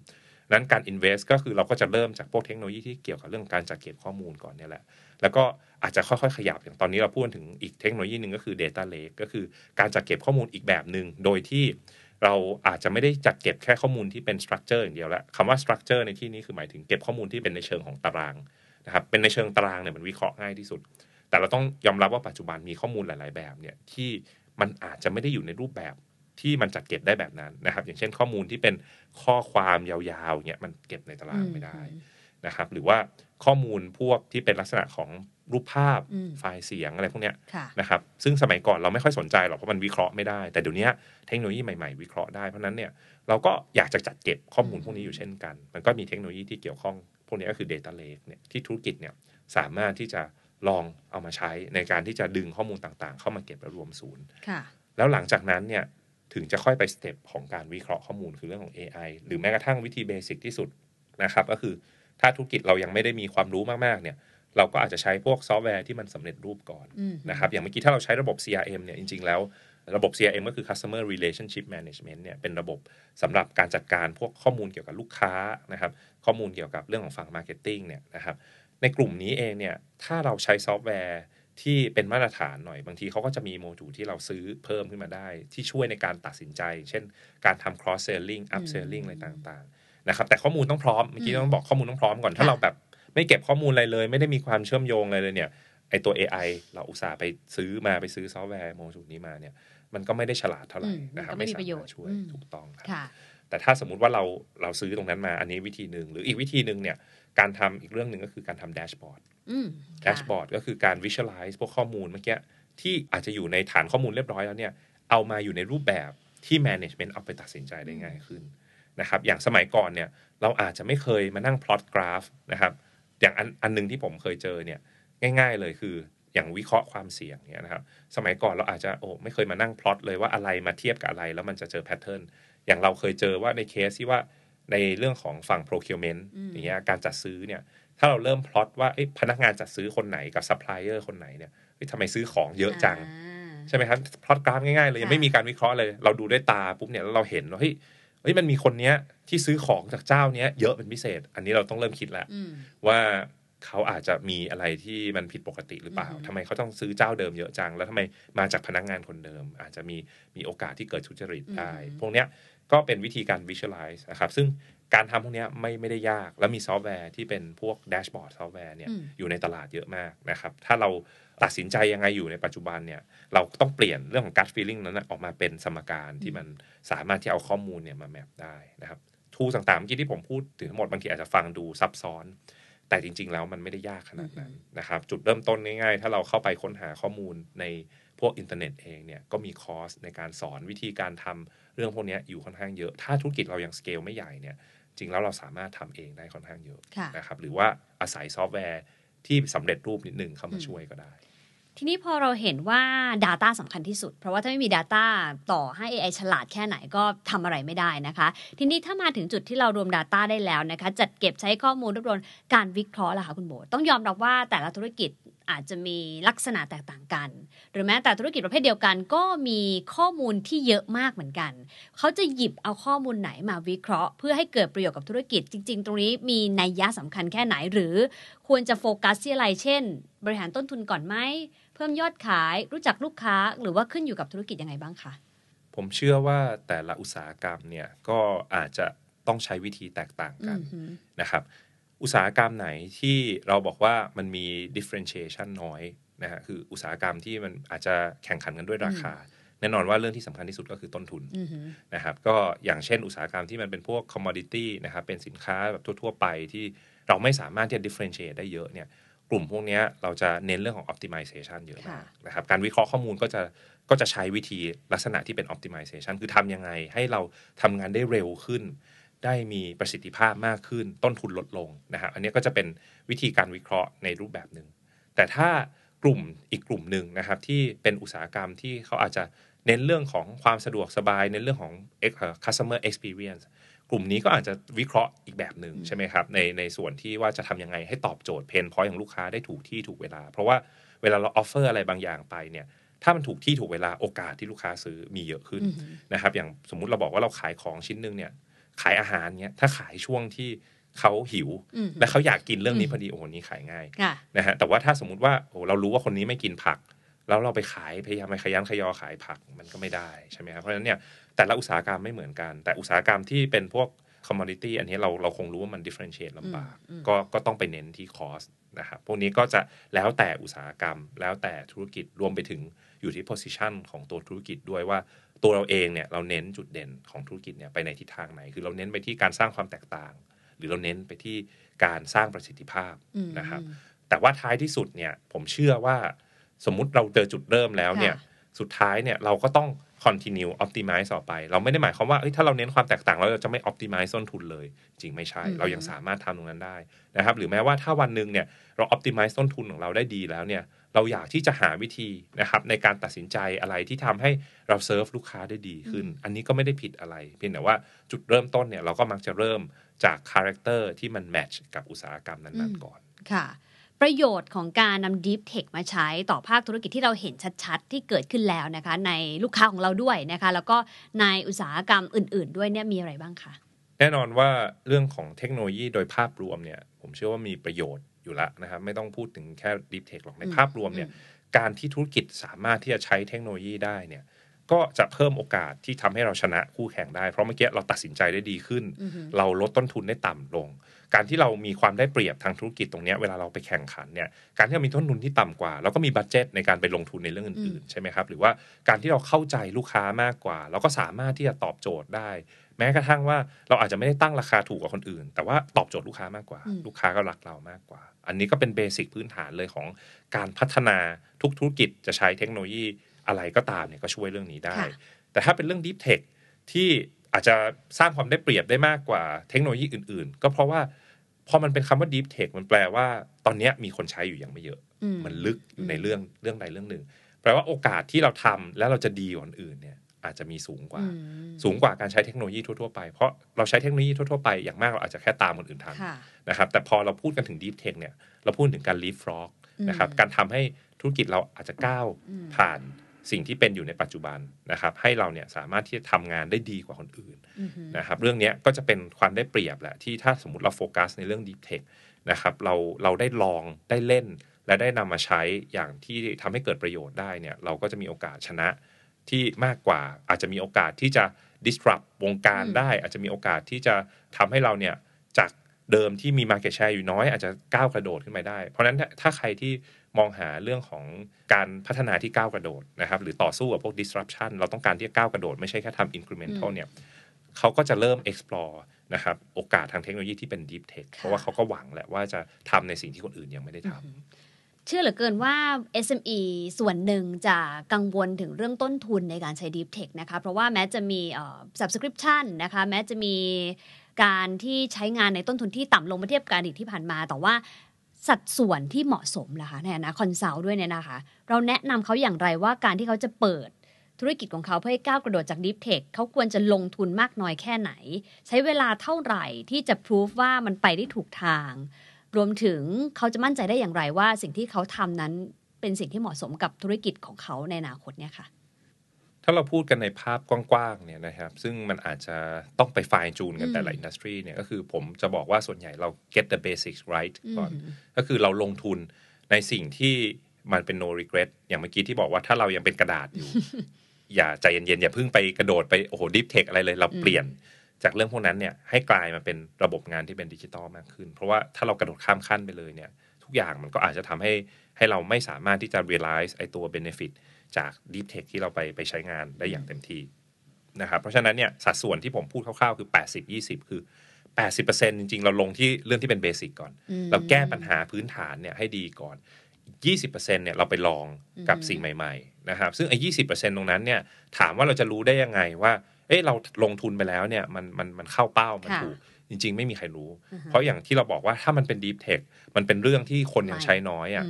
นั้นการ invest ก็คือเราก็จะเริ่มจากพวกเทคโนโลยีที่เกี่ยวกับเรื่องการจัดเก็บข้อมูลก่อนเนี่ยแหละแล้วก็อาจจะค่อยๆ ขยับอย่างตอนนี้เราพูดถึงอีกเทคโนโลยีหนึ่งก็คือ data lake ก็คือการจัดเก็บข้อมูลอีกแบบหนึ่งโดยที่เราอาจจะไม่ได้จัดเก็บแค่ข้อมูลที่เป็น structure อย่างเดียวละคำว่า structure ในที่นี้คือหมายถึงเก็บข้อมูลที่เป็นในเชิงของตารางะครับเป็นในเชิงตารางเนี่ยมันวิเคราะห์ง่ายที่สุด แต่เราต้องยอมรับว่าปัจจุบันมีข้อมูลหลาย ๆ แบบเนี่ยที่มันอาจจะไม่ได้อยู่ในรูปแบบที่มันจัดเก็บได้แบบนั้นนะครับ อย่างเช่น ข้อมูลที่เป็นข้อความยาวๆเนี่ยมันเก็บในตารางไม่ได้นะครับ หรือว่าข้อมูลพวกที่เป็นลักษณะของรูปภาพไฟล์เสียงอะไรพวกเนี้ยนะครับซึ่งสมัยก่อนเราไม่ค่อยสนใจหรอกเพราะมันวิเคราะห์ไม่ได้แต่เดี๋ยวนี้เทคโนโลยีใหม่ๆวิเคราะห์ได้เพราะนั้นเนี่ยเราก็อยากจะจัดเก็บข้อมูลพวกนี้อยู่เช่นกัน มันก็มีเทคโนโลยีที่เกี่ยวข้องพวกนี้ก็คือ Data Lake เนี่ยที่ธุรกิจเนี่ยสามารถที่จะลองเอามาใช้ในการที่จะดึงข้อมูลต่างๆ เข้ามาเก็บและรวมศูนย์ แล้วหลังจากนั้นเนี่ยถึงจะค่อยไปสเต็ปของการวิเคราะห์ข้อมูลคือเรื่องของ AI หรือแม้กระทั่งวิธีเบสิกที่สุดนะครับก็คือถ้าธุรกิจเรายังไม่ได้มีความรู้มากๆ เนี่ยเราก็อาจจะใช้พวกซอฟต์แวร์ที่มันสำเร็จรูปก่อนนะครับอย่างเมื่อกี้ถ้าเราใช้ระบบ CRM เนี่ยจริง ๆ แล้ว ระบบ CRM ก็คือ customer relationship management เนี่ยเป็นระบบสำหรับการจัดการพวกข้อมูลเกี่ยวกับลูกค้านะครับข้อมูลเกี่ยวกับเรื่องของฝั่งมาร์เก็ตติ้งเนี่ยนะครับ ในกลุ่มนี้เองเนี่ย ถ้าเราใช้ซอฟต์แวร์ที่เป็นมาตรฐานหน่อย บางทีเขาก็จะมีโมดูลที่เราซื้อเพิ่มขึ้นมาได้ ที่ช่วยในการตัดสินใจ เช่น การทำ cross selling up selling อะไรต่าง ๆ นะครับ แต่ข้อมูลต้องพร้อม เมื่อกี้ต้องบอกข้อมูลต้องพร้อมก่อน ถ้าเราแบบไม่เก็บข้อมูลอะไรเลย ไม่ได้มีความเชื่อมโยงอะไรเลยเนี่ยไอตัว AI เราอุตส่าห์ไปซื้อมาไปซื้อซอฟต์แวร์โมดูลนี้มาเนี่ยมันก็ไม่ได้ฉลาดเท่าไหร่นะครับไม่มะโยชน์ช่วยถูกต้องครับแต่ถ้าสมมุติว่าเราเราซื้อตรงนั้นมา อันนี้วิธีหนึ่ง หรืออีกวิธีหนึ่งเนี่ยการทำอีกเรื่องหนึ่งก็คือการทำแดชบอร์ดแดชบอร์ดก็คือการวิชวลไลซ์พวกข้อมูลเมื่อกี้ที่อาจจะอยู่ในฐานข้อมูลเรียบร้อยแล้วเนี่ยเอามาอยู่ในรูปแบบที่แมネจเมนต์เอาไปตัดสินใจได้ง่ายขึ้นนะครับอย่างสมัยก่อนเนี่ยเราอาจจะไม่เคยมานั่งพลอตกราฟนะครับอย่างอันอันนึงที่ผมเคยเจอเนี่ยง่าย ๆเลยคือ อย่างวิเคราะห์ความเสี่ยงเนี่ยนะครับสมัยก่อนเราอาจจะโอ้ไม่เคยมานั่งพลอตเลยว่าอะไรมาเทียบกับอะไร แล้วมันจะเจอแพทเทิร์นอย่างเราเคยเจอว่าในเคสที่ว่าในเรื่องของฝั่ง procurement อย่างเงี้ยการจัดซื้อเนี่ยถ้าเราเริ่มพลอตว่าพนักงานจัดซื้อคนไหนกับซัพพลายเออร์คนไหนเนี่ยทำไมซื้อของเยอะจังใช่ไหมครับ พลอตกราฟง่ายๆ เลยยังไม่มีการวิเคราะห์เลย เราดูด้วยตาปุ๊บเนี่ยแล้วเราเห็นว่าเฮ้ยเฮ้ยมันมีคนเนี้ยที่ซื้อของจากเจ้าเนี้ยเยอะเป็นพิเศษ อันนี้เราต้องเริ่มคิดแล้ว ว่าเขาอาจจะมีอะไรที่มันผิดปกติหรือเปล่า ทำไมเขาต้องซื้อเจ้าเดิมเยอะจังแล้วทำไมมาจากพนักงานคนเดิม อาจจะมีมีโอกาสที่เกิดทุจริตได้ พวกเนี้ยก็เป็นวิธีการ visualize นะครับ ซึ่งการทำพวกนี้ไม่ไม่ได้ยาก แล้วมีซอฟต์แวร์ที่เป็นพวกแดชบอร์ดซอฟต์แวร์เนี่ย อยู่ในตลาดเยอะมากนะครับ ถ้าเราตัดสินใจยังไงอยู่ในปัจจุบันเนี่ย เราต้องเปลี่ยนเรื่องของการ์ดฟีลิ่งนั้นออกมาเป็นสมการที่มันสามารถที่เอาข้อมูลเนี่ยมาแมปได้นะครับทูต่างๆที่ที่ผมพูดถึงทั้งหมดบางทีอาจจะฟังดูซับซ้อนแต่จริง ๆ แล้วมันไม่ได้ยากขนาดนั้นนะครับจุดเริ่มต้นง่าย ๆ ถ้าเราเข้าไปค้นหาข้อมูลในพวกอินเทอร์เน็ตเองเนี่ย ก็มีคอร์สในการสอนวิธีการทำเรื่องพวกนี้อยู่ค่อนข้างเยอะ ถ้าธุรกิจเรายังสเกลไม่ใหญ่เนี่ยจริง แล้วเราสามารถทำเองได้ค่อนข้างเยอะะนะครับหรือว่าอาศัยซอฟต์แวร์ที่สำเร็จรูปนิดหนึ่งเข้ามาช่วยก็ได้ ทีนี้พอเราเห็นว่า Data สำคัญที่สุด เพราะว่าถ้าไม่มี Data ต่อให้ AI ฉลาดแค่ไหนก็ทำอะไรไม่ได้นะคะ ทีนี้ถ้ามาถึงจุดที่เรารวม Data ได้แล้วนะคะจัดเก็บใช้ข้อมูลรวบรวมการวิเคราะห์ล่ะคะคุณโบต้องยอมรับว่าแต่ละธุรกิจอาจจะมีลักษณะแตกต่างกัน หรือแม้แต่ธุรกิจประเภทเดียวกัน ก็มีข้อมูลที่เยอะมากเหมือนกัน เขาจะหยิบเอาข้อมูลไหนมาวิเคราะห์ เพื่อให้เกิดประโยชน์กับธุรกิจจริง ๆ ตรงนี้มีนัยยะสำคัญแค่ไหนหรือควรจะโฟกัสที่อะไร เช่น บริหารต้นทุนก่อนไหม เพิ่มยอดขาย รู้จักลูกค้าหรือว่าขึ้นอยู่กับธุรกิจยังไงบ้างคะผมเชื่อว่าแต่ละอุตสาหกรรมเนี่ยก็อาจจะต้องใช้วิธีแตกต่างกันนะครับอุตสาหกรรมไหนที่เราบอกว่ามันมี differentiation น้อยนะฮะคืออุตสาหกรรมที่มันอาจจะแข่งขันกันด้วยราคา แน่นอนว่าเรื่องที่สำคัญที่สุดก็คือต้นทุนนะครับก็อย่างเช่นอุตสาหกรรมที่มันเป็นพวก commodity นะครับเป็นสินค้าแบบทั่วๆไปที่เราไม่สามารถที่จะ differentiate ได้เยอะเนี่ยกลุ่มพวกนี้เราจะเน้นเรื่องของ optimization เยอะมากนะครับการวิเคราะห์ข้อมูลก็จะก็จะใช้วิธีลักษณะที่เป็น optimization คือทำยังไงให้เราทำงานได้เร็วขึ้นได้มีประสิทธิภาพมากขึ้นต้นทุนลดลงนะครับ อันนี้ก็จะเป็นวิธีการวิเคราะห์ในรูปแบบหนึ่ง แต่ถ้ากลุ่มอีกกลุ่มหนึ่งนะครับ ที่เป็นอุตสาหกรรมที่เขาอาจจะเน้นเรื่องของความสะดวกสบายในเรื่องของ customer experience กลุ่มนี้ก็อาจจะวิเคราะห์อีกแบบหนึ่งใช่ไหมครับในในส่วนที่ว่าจะทํำยังไงให้ตอบโจทย์เพนพอยของลูกค้าได้ถูกที่ถูกเวลา เพราะว่าเวลาเราออฟเฟอร์อะไรบางอย่างไปเนี่ย ถ้ามันถูกที่ถูกเวลาโอกาสที่ลูกค้าซื้อมีเยอะขึ้นนะครับ อย่างสมมุติเราบอกว่าเราขายของชิ้นหนึ่งเนี่ยขายอาหารเนี้ยถ้าขายช่วงที่เขาหิว และเขาอยากกินเรื่องนี้พอดีโอ้โหนี้ขายง่ายนะฮะแต่ว่าถ้าสมมติว่าโอ้เรารู้ว่าคนนี้ไม่กินผัก แล้วเราไปขายพยายามไปขยันขยอขายผักมันก็ไม่ได้ใช่ไหมครับเพราะฉะนั้นเนี่ยแต่ละอุตสาหกรรมไม่เหมือนกัน แต่อุตสาหกรรมที่เป็นพวกคอมมอดิตี้อันนี้เราเราคงรู้ว่ามันดิเฟ e เ e น t i ตลำบากก็ก็ต้องไปเน้นที่คอสนะครับพวกนี้ก็จะแล้วแต่อุตสาหกรรม แล้วแต่ธุรกิจรวมไปถึงอยู่ที่โพสิชันของตัวธุรกิจด้วยว่าตัวเราเองเนี่ย เราเน้นจุดเด่นของธุรกิจเนี่ยไปในทิศทางไหนคือเราเน้นไปที่การสร้างความแตกต่าง หรือเราเน้นไปที่การสร้างประสิทธิภาพนะครับแต่ว่าท้ายที่สุดเนี่ย ผมเชื่อว่าสมมุติเราเจอจุดเริ่มแล้วเนี่ยสุดท้ายเนี่ย เราก็ต้อง continue optimize ต่อไป เราไม่ได้หมายความว่าถ้าเราเน้นความแตกต่าง เราจะไม่ optimize ต้นทุนเลย จริงไม่ใช่ เรายังสามารถทำตรงนั้นได้นะครับหรือแม้ว่าถ้าวันหนึ่งเนี่ยเรา optimize ต้นทุนของเราได้ดีแล้วเนี่ยเราอยากที่จะหาวิธีนะครับ ในการตัดสินใจอะไรที่ทำให้เราเซิร์ฟลูกค้าได้ดีขึ้น อันนี้ก็ไม่ได้ผิดอะไร เพียงแต่ว่าจุดเริ่มต้นเนี่ยเราก็มักจะเริ่มจากคาแรคเตอร์ที่มันแมทช์กับอุตสาหกรรมนั้นๆก่อนค่ะประโยชน์ของการนำ Deep Tech มาใช้ต่อภาคธุรกิจที่เราเห็นชัดๆ ที่เกิดขึ้นแล้วนะคะในลูกค้าของเราด้วยนะคะแล้วก็ในอุตสาหกรรมอื่นๆด้วยเนี่ยมีอะไรบ้างคะ แน่นอนว่าเรื่องของเทคโนโลยีโดยภาพรวมเนี่ยผมเชื่อว่ามีประโยชน์อยู่แล้วนะครับไม่ต้องพูดถึงแค่ Deep Tech หรอก ในภาพรวมเนี่ยการที่ธุรกิจสามารถที่จะใช้เทคโนโลยีได้เนี่ยก็จะเพิ่มโอกาสที่ทำให้เราชนะคู่แข่งได้ เพราะเมื่อกี้เราตัดสินใจได้ดีขึ้น เราลดต้นทุนได้ต่ำลงการที่เรามีความได้เปรียบทางธุรกิจตรงนี้เวลาเราไปแข่งขันเนี่ยการที่เรามีต้นทุนที่ต่ำกว่าเราก็มีบัตเจตในการไปลงทุนในเรื่องอื่นๆใช่ไหมครับหรือว่าการที่เราเข้าใจลูกค้ามากกว่าเราก็สามารถที่จะตอบโจทย์ได้ แม้กระทั่งว่าเราอาจจะไม่ได้ตั้งราคาถูกกว่าคนอื่นแต่ว่าตอบโจทย์ลูกค้ามากกว่า ลูกค้าก็รักเรามากกว่า อันนี้ก็เป็นเบสิกพื้นฐานเลยของการพัฒนาทุกธุรกิจจะใช้เทคโนโลยีอะไรก็ตามเนี่ยก็ช่วยเรื่องนี้ได้ แต่ถ้าเป็นเรื่องดีฟเทคที่อาจจะสร้างความได้เปรียบได้มากกว่าเทคโนโลยีอื่นๆ ก็เพราะว่าพอมันเป็นคำว่า deep tech มันแปลว่า ตอนนี้มีคนใช้อยู่ยังไม่เยอะมันลึกอยู่ในเรื่องเรื่องใดเรื่องหนึ่ง แปลว่าโอกาสที่เราทำแล้วเราจะดีกว่าอื่นเนี่ยอาจจะมีสูงกว่า สูงกว่าการใช้เทคโนโลยีทั่วๆไปเพราะเราใช้เทคโนโลยีทั่วๆไปอย่างมากเราอาจจะแค่ตามคนอื่นทำนะครับแต่พอเราพูดกันถึง deep tech เนี่ยเราพูดถึงการ leapfrog นะครับการทำให้ธุรกิจเราอาจจะก้าวผ่านสิ่งที่เป็นอยู่ในปัจจุบันนะครับให้เราเนี่ยสามารถที่จะทำงานได้ดีกว่าคนอื่นนะครับเรื่องนี้ก็จะเป็นความได้เปรียบแหละที่ถ้าสมมติเราโฟกัสในเรื่อง Deep Tech นะครับเราเราได้ลองได้เล่นและได้นำมาใช้อย่างที่ทำให้เกิดประโยชน์ได้เนี่ยเราก็จะมีโอกาสชนะที่มากกว่าอาจจะมีโอกาสที่จะ disrupt วงการได้อาจจะมีโอกาสที่จะทำให้เราเนี่ยจากเดิมที่มี market share อยู่น้อยอาจจะก้าวกระโดดขึ้นไปได้ เพราะนั้นถ้าใครที่มองหาเรื่องของการพัฒนาที่ก้าวกระโดดนะครับ หรือต่อสู้กับพวก disruption เราต้องการที่จะก้าวกระโดด ไม่ใช่แค่ทำ incremental เนี่ยเขาก็จะเริ่ม explore นะครับ โอกาสทางเทคโนโลยีที่เป็น deep tech เพราะว่าเขาก็หวังแหละว่าจะทำในสิ่งที่คนอื่นยังไม่ได้ทำ เชื่อเหลือเกินว่า SME ส่วนหนึ่งจะกังวลถึงเรื่องต้นทุนในการใช้ Deep Tech นะคะเพราะว่าแม้จะมี subscription นะคะแม้จะมีการที่ใช้งานในต้นทุนที่ต่ำลงเมื่อเทียบกับอดีตที่ผ่านมาแต่ว่าสัดส่วนที่เหมาะสมล่ะคะในฐานะคอนซัลท์ด้วยเนี่ยนะคะ เราแนะนำเขาอย่างไรว่าการที่เขาจะเปิด ธุรกิจของเขาเพื่อให้ก้าวกระโดดจากดิฟเทคเขาควรจะลงทุนมากน้อยแค่ไหน ใช้เวลาเท่าไหร่ที่จะพิสูจว่ามันไปได้ถูกทาง รวมถึงเขาจะมั่นใจได้อย่างไรว่าสิ่งที่เขาทำนั้นเป็นสิ่งที่เหมาะสมกับธุรกิจของเขาในอนาคตเนี่ยค่ะถ้าเราพูดกันในภาพกว้างๆเนี่ยนะครับซึ่งมันอาจจะต้องไปไฟจูนกันแต่ละอินดัสทรีเนี่ยก็คือผมจะบอกว่าส่วนใหญ่เรา get the basics right ก่อน ก็คือเราลงทุนในสิ่งที่มันเป็น no regret อย่างเมื่อกี้ที่บอกว่าถ้าเรายังเป็นกระดาษ อยู่ อย่าใจเย็นๆ อย่าเพิ่งไปกระโดดไปโอ้โหดิฟเทคอะไรเลย เราเปลี่ยนจากเรื่องพวกนั้นเนี่ยให้กลายมาเป็นระบบงานที่เป็นดิจิตอลมากขึ้น เพราะว่าถ้าเรากระโดดข้ามขั้นไปเลยเนี่ยทุกอย่างมันก็อาจจะทำให้ให้เราไม่สามารถที่จะ realize ไอตัว benefit จาก Deep Tech ที่เราไปไปใช้งานได้อย่างเต็มที่นะครับเพราะฉะนั้นเนี่ยสัดส่วนที่ผมพูดคร่าวๆคือ 80 20 คือ 80%จริงๆ เราลงที่เรื่องที่เป็นเบสิกก่อน เราแก้ปัญหาพื้นฐานเนี่ยให้ดีก่อน 20%เนี่ยเราไปลองกับสิ่งใหม่ๆนะครับซึ่งไอ้ยีตรงนั้นเนี่ยถามว่าเราจะรู้ได้ยังไงว่า เอ้เราลงทุนไปแล้วเนี่ยมันมันมันเข้าเป้า มันถูกจริงๆ ไม่มีใครรู้ เพราะอย่างที่เราบอกว่าถ้ามันเป็นดีฟเทคมันเป็นเรื่องที่คนยังใช้น้อยอ่ะ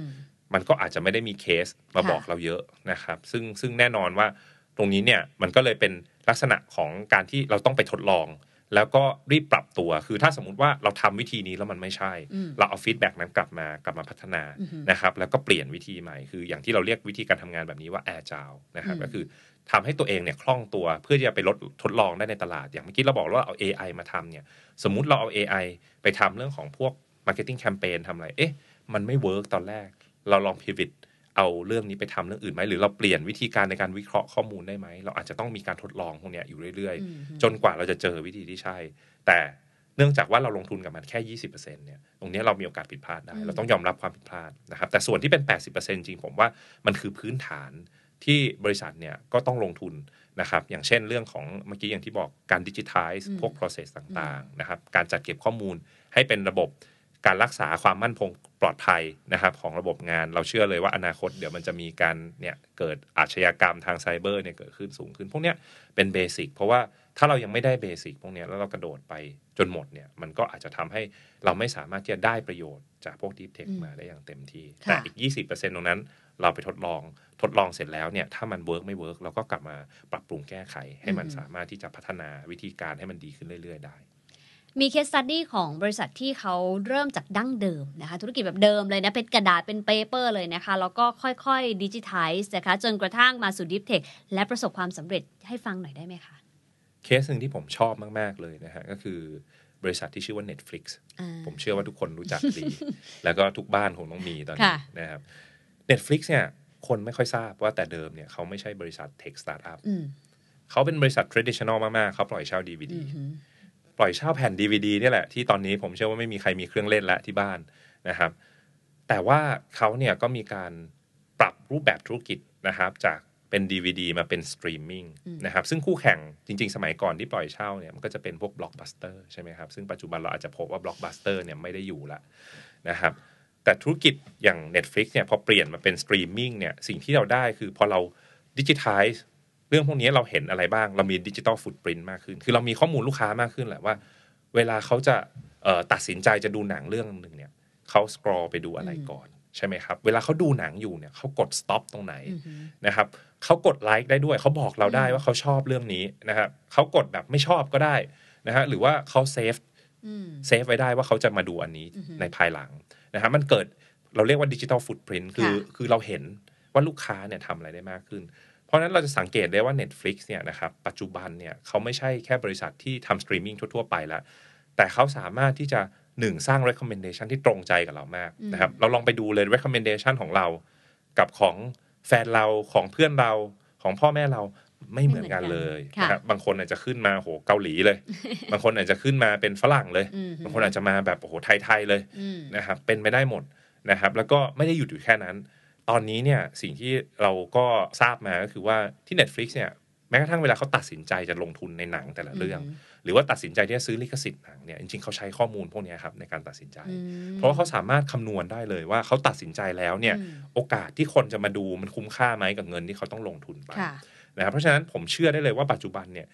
มันก็อาจจะไม่ได้มีเคสมาบอกเราเยอะนะครับซึ่งซึ่งแน่นอนว่าตรงนี้เนี่ยมันก็เลยเป็นลักษณะของการที่เราต้องไปทดลอง แล้วก็รีบปรับตัว คือถ้าสมมติว่าเราทำวิธีนี้แล้วมันไม่ใช่ เราเอาฟีดแบ็กนั้นกลับมากลับมาพัฒนานะครับแล้วก็เปลี่ยนวิธีใหม่คืออย่างที่เราเรียกวิธีการทำงานแบบนี้ว่าแอร์จาวนะครับก็คือทำให้ตัวเองเนี่ยคล่องตัวเพื่อที่จะไปลดทดลองได้ในตลาด อย่างเมื่อกี้เราบอกว่าเอา AI มาทำเนี่ยสมมุติเราเอา AI ไปทำเรื่องของพวก marketing campaign ทำอะไรเอ๊ะมันไม่เวิร์กตอนแรกเราลองพิวิตเอาเรื่องนี้ไปทำเรื่องอื่นไหมหรือเราเปลี่ยนวิธีการในการวิเคราะห์ข้อมูลได้ไหม เราอาจจะต้องมีการทดลองพวกนี้อยู่เรื่อย ๆ จนกว่าเราจะเจอวิธีที่ใช่ แต่เนื่องจากว่าเราลงทุนกับมันแค่ยี่สิบเนี่ยตรงนี้เรามีโอกาสผิดพลาดได้เราต้องยอมรับความผิดพลาดนะครับ แต่ส่วนที่เป็นแปต์จริงผมว่ามันคือพื้นฐานที่บริษัทเนี่ยก็ต้องลงทุนนะครับอย่างเช่นเรื่องของเมื่อกี้อย่างที่บอกการดิจิทัลพวก process ต่างๆนะครับการจัดเก็บข้อมูลให้เป็นระบบการรักษาความมั่นคงปลอดภัยนะครับของระบบงานเราเชื่อเลยว่าอนาคตเดี๋ยวมันจะมีการเนี่ย เกิดอาชญากรรมทางไซเบอร์เนี่ยเกิดขึ้นสูงขึ้นพวกเนี้ยเป็นเบสิกเพราะว่าถ้าเรายังไม่ได้เบสิกพวกเนี้ยแล้วเรากระโดดไปจนหมดเนี่ย มันก็อาจจะทำให้เราไม่สามารถที่จะได้ประโยชน์จากพวกดีฟเทคมาได้อย่างเต็มที่แต่อีก 20%ตรงนั้น เราไปทดลองทดลองเสร็จแล้วเนี่ยถ้ามันเวิร์กไม่เวิร์กเราก็กลับมาปรับปรุงแก้ไข ให้มันสามารถที่จะพัฒนาวิธีการให้มันดีขึ้นเรื่อยๆได้มีเคสสตัดดี้ของบริษัทที่เขาเริ่มจากดั้งเดิมนะคะ ธุรกิจแบบเดิมเลยนะเป็นกระดาษเป็นเปเปอร์เลยนะคะแล้วก็ค่อยๆดิจิทัลนะคะจนกระทั่งมาสู่ดิฟเทคและประสบความสำเร็จให้ฟังหน่อยได้ไหมคะเคสหนึ่งที่ผมชอบมากๆเลยนะฮะก็คือบริษัทที่ชื่อว่า Netflix ผมเชื่อว่าทุกคนรู้จักดี แล้วก็ทุกบ้านคงต้องมีตอนนี้นะครับ Netflix เนี่ยคนไม่ค่อยทราบว่าแต่เดิมเนี่ยเขาไม่ใช่บริษัทเทคสตาร์ทอัพเขาเป็นบริษัททรดิชชั่นอลมากๆเขาปล่อยเช่าดีวดีปล่อยเช่าแผ่น DVD นี่แหละที่ตอนนี้ผมเชื่อว่าไม่มีใครมีเครื่องเล่นแล้วที่บ้านนะครับแต่ว่าเขาเนี่ยก็มีการปรับรูปแบบธุรกิจนะครับจากเป็น DVD มาเป็นสตรีมมิ่งนะครับซึ่งคู่แข่งจริงๆ สมัยก่อนที่ปล่อยเช่าเนี่ยมันก็จะเป็นพวกบล็อกบัสเตอร์ใช่ไหมครับซึ่งปัจจุบันเราอาจจะพบว่าบล็อกบัสเตอร์เนี่ยไม่ได้อยู่ละนะครับแต่ธุรกิจอย่าง Netflix เนี่ยพอเปลี่ยนมาเป็นสตรีมมิ่งเนี่ยสิ่งที่เราได้คือพอเราดิจิทัลเรื่องพวกนี้เราเห็นอะไรบ้างเรามีดิจิตอลฟุตปรินต์มากขึ้น คือเรามีข้อมูลลูกค้ามากขึ้นแหละว่าเวลาเขาจะตัดสินใจจะดูหนังเรื่องหนึ่งเนี่ยเขาสครอลไปดูอะไรก่อน ใช่ไหมครับ เวลาเขาดูหนังอยู่เนี่ยเขากดสต็อปตรงไหนนะครับเขากดไลค์ได้ด้วยเขาบอกเราได้ว่าเขาชอบเรื่องนี้นะครับเขากดแบบไม่ชอบก็ได้นะฮะหรือว่าเขาเซฟเซฟไว้ได้ว่าเขาจะมาดูอันนี้ในภายหลังนะฮะมันเกิดเราเรียกว่าดิจิตอลฟุตปรินต์คือคือเราเห็นว่าลูกค้าเนี่ยทำอะไรได้มากขึ้นเพราะนั้นเราจะสังเกตได้ว่า Netflix เนี่ยนะครับปัจจุบันเนี่ยเขาไม่ใช่แค่บริษัทที่ทำสตรีมมิ่งทั่วๆ ไปแล้วแต่เขาสามารถที่จะหนึ่งสร้าง recommendation ที่ตรงใจกับเรามากนะครับเราลองไปดูเลย recommendation ของเรา กับของแฟนเราของเพื่อนเรา ของพ่อแม่เราไม่เหมือนกันเลยนะครับบางคนอาจจะขึ้นมาโหเกาหลีเลย บางคนอาจจะขึ้นมาเป็นฝรั่งเลย บางคนอาจจะมาแบบโอ้โหไทยๆเลยนะครับเป็นไปได้หมดนะครับ แล้วก็ไม่ได้หยุดอยู่แค่นั้นตอนนี้เนี่ยสิ่งที่เราก็ทราบมา ก็คือว่าที่ Netflix เนี่ยแม้กระทั่งเวลาเขาตัดสินใจจะลงทุนในหนังแต่ละเรื่อง หรือว่าตัดสินใจที่จะซื้อลิขสิทธิ์หนังเนี่ยจริง ๆเขาใช้ข้อมูลพวกนี้ครับในการตัดสินใจ เพราะาเขาสามารถคำนวณได้เลยว่า เขาตัดสินใจแล้วเนี่ยโอกาสที่คนจะมาดูมันคุ้มค่าไหมกับเงินที่เขาต้องลงทุนไปนะครับเพราะฉะนั้นผมเชื่อได้เลยว่าปัจจุบันเนี่ย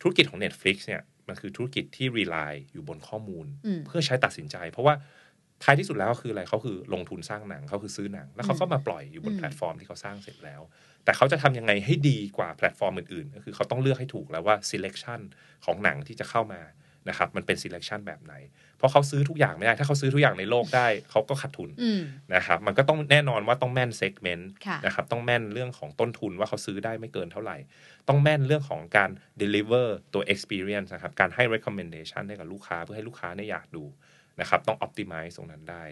ธุรกิจของ Netflix เนี่ยมันคือธุรกิจที่รีไลน์อยู่บนข้อมูลเพื่อใช้ตัดสินใจเพราะว่าท้ายที่สุดแล้วคืออะไรเขาคือลงทุนสร้างหนังเขาคือ ซื้อหนัง แล้วเขาก็มาปล่อยอยู่บนแพลตฟอร์มที่เขาสร้างเสร็จแล้ว แต่เขาจะทำยังไงให้ดีกว่าแพลตฟอร์มอื่นๆ ก็คือเขาต้องเลือกให้ถูกแล้วว่า selection ของหนังที่จะเข้ามานะครับ มันเป็น selection แบบไหน เพราะเขาซื้อทุกอย่างไม่ได้ ถ้าเขาซื้อทุกอย่างในโลกได้เขาก็ขาดทุนนะครับ มันก็ต้องแน่นอนว่าต้องแม่น segment นะครับ ต้องแม่นเรื่องของต้นทุนว่าเขาซื้อได้ไม่เกินเท่าไหร่ ต้องแม่นเรื่องของการ deliver ตัว experience นะครับการให้ recommendation ให้กับลูกค้าเพื่อให้ลูกค้าเนี่ยอยากดูนะครับ ต้อง optimize ตรงนั้นได้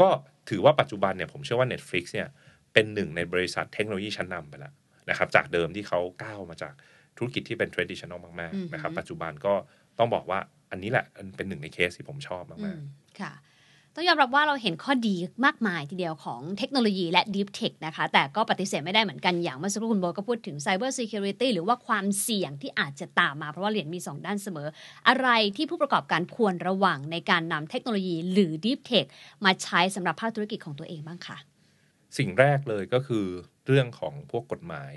ก็ถือว่าปัจจุบันเนี่ย ผมเชื่อว่า Netflix เนี่ย เป็นหนึ่งในบริษัทเทคโนโลยีชั้นนำไปแล้ว นะครับ จากเดิมที่เขาก้าวมาจากธุรกิจที่เป็น traditional มาก ๆ นะครับ ปัจจุบันก็ต้องบอกว่าอันนี้แหละ เป็นหนึ่งในเคสที่ผมชอบมากๆค่ะต้องยอมรับว่าเราเห็นข้อดีมากมายทีเดียวของเทคโนโลยีและ Deep Tech นะคะแต่ก็ปฏิเสธไม่ได้เหมือนกันอย่างเมื่อสักครู่คุณโบก็พูดถึง Cyber Security หรือว่าความเสี่ยงที่อาจจะตามมาเพราะว่าเหรียญมี 2 ด้านเสมอ อะไรที่ผู้ประกอบการควรระวังในการนำเทคโนโลยีหรือ Deep Tech มาใช้สำหรับภาคธุรกิจของตัวเองบ้างคะสิ่งแรกเลยก็คือเรื่องของพวกกฎหมาย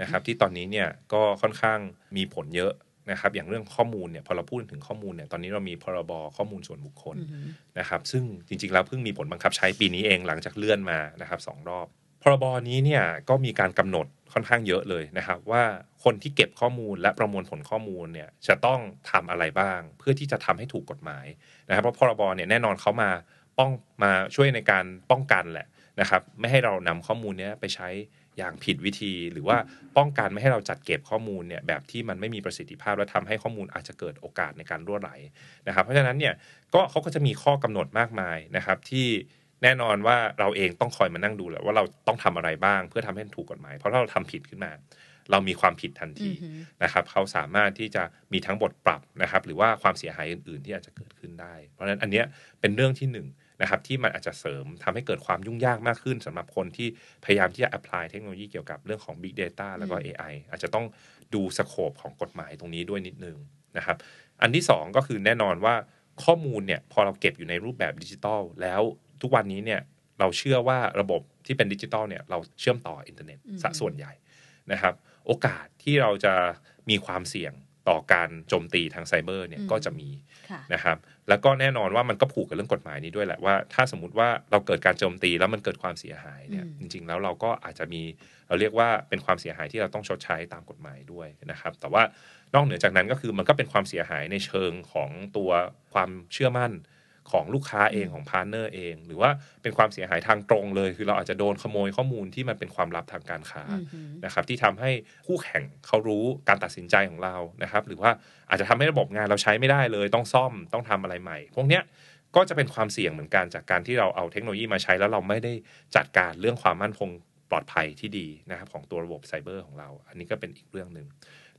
นะครับที่ตอนนี้เนี่ยก็ค่อนข้างมีผลเยอะนะครับอย่างเรื่องข้อมูลเนี่ยพอเราพูดถึงข้อมูลเนี่ยตอนนี้เรามีพรบข้อมูลส่วนบุคคลนะครับ ซึ่งจริงๆแล้วเพิ่งมีผลบังคับใช้ปีนี้เองหลังจากเลื่อนมานะครับสองรอบพรบนี้เนี่ยก็มีการกำหนดค่อนข้างเยอะเลยนะครับ ว่าคนที่เก็บข้อมูลและประมวลผลข้อมูลเนี่ยจะต้องทำอะไรบ้าง เพื่อที่จะทำให้ถูกกฎหมายนะครับ เพราะพรบเนี่ยแน่นอนเขามาป้องมาช่วยในการป้องกันแหละนะครับ ไม่ให้เรานำข้อมูลนี้ไปใช้อย่างผิดวิธีหรือว่าป้องกันไม่ให้เราจัดเก็บข้อมูลเนี่ยแบบที่มันไม่มีประสิทธิภาพและทำให้ข้อมูลอาจจะเกิดโอกาสในการรั่วไหลนะครับ เพราะฉะนั้นเนี่ยก็เขาก็จะมีข้อกำหนดมากมายนะครับ ที่แน่นอนว่าเราเองต้องคอยมานั่งดูแหละว่าเราต้องทำอะไรบ้างเพื่อทำให้ถูกกฎหมายเพราะถ้าเราทำผิดขึ้นมา เรามีความผิดทันทีนะครับ เขาสามารถที่จะมีทั้งบทปรับนะครับ หรือว่าความเสียหายอื่น ๆ ที่อาจจะเกิดขึ้นได้ เพราะฉะนั้นอันเนี้ยเป็นเรื่องที่หนึ่งนะครับที่มันอาจจะเสริมทำให้เกิดความยุ่งยากมากขึ้นสำหรับคนที่พยายามที่จะ apply เทคโนโลยีเกี่ยวกับเรื่องของ Big Data แล้วก็ AI อาจจะต้องดูสโคปของกฎหมายตรงนี้ด้วยนิดนึงนะครับอันที่2ก็คือแน่นอนว่าข้อมูลเนี่ยพอเราเก็บอยู่ในรูปแบบดิจิตอลแล้วทุกวันนี้เนี่ยเราเชื่อว่าระบบที่เป็นดิจิตอลเนี่ยเราเชื่อมต่ออินเทอร์เน็ตสดส่วนใหญ่นะครับโอกาสที่เราจะมีความเสี่ยงต่อการโจมตีทางไซเบอร์เนี่ย ก็จะมีนะครับแล้วก็แน่นอนว่ามันก็ผูกกับเรื่องกฎหมายนี้ด้วยแหละ ว่าถ้าสมมติว่าเราเกิดการโจมตีแล้วมันเกิดความเสียหายเนี่ยจริงๆ แล้วเราก็อาจจะมีเราเรียกว่าเป็นความเสียหายที่เราต้องชดใช้ตามกฎหมายด้วยนะครับแต่ว่านอกเหนือจากนั้นก็คือมันก็เป็นความเสียหายในเชิงของตัวความเชื่อมั่นของลูกค้าเองของพาร์เนอร์เอง หรือว่าเป็นความเสียหายทางตรงเลย คือเราอาจจะโดนขโมยข้อมูลที่มันเป็นความลับทางการค้านะครับ ที่ทำให้คู่แข่งเขารู้การตัดสินใจของเรานะครับ หรือว่าอาจจะทำให้ระบบงานเราใช้ไม่ได้เลย ต้องซ่อมต้องทำอะไรใหม่ พวกเนี้ยก็จะเป็นความเสี่ยงเหมือนกันจากการที่เราเอาเทคโนโลยีมาใช้แล้วเราไม่ได้จัดการเรื่องความมั่นคงปลอดภัยที่ดีนะครับ ของตัวระบบไซเบอร์ของเรา อันนี้ก็เป็นอีกเรื่องหนึ่ง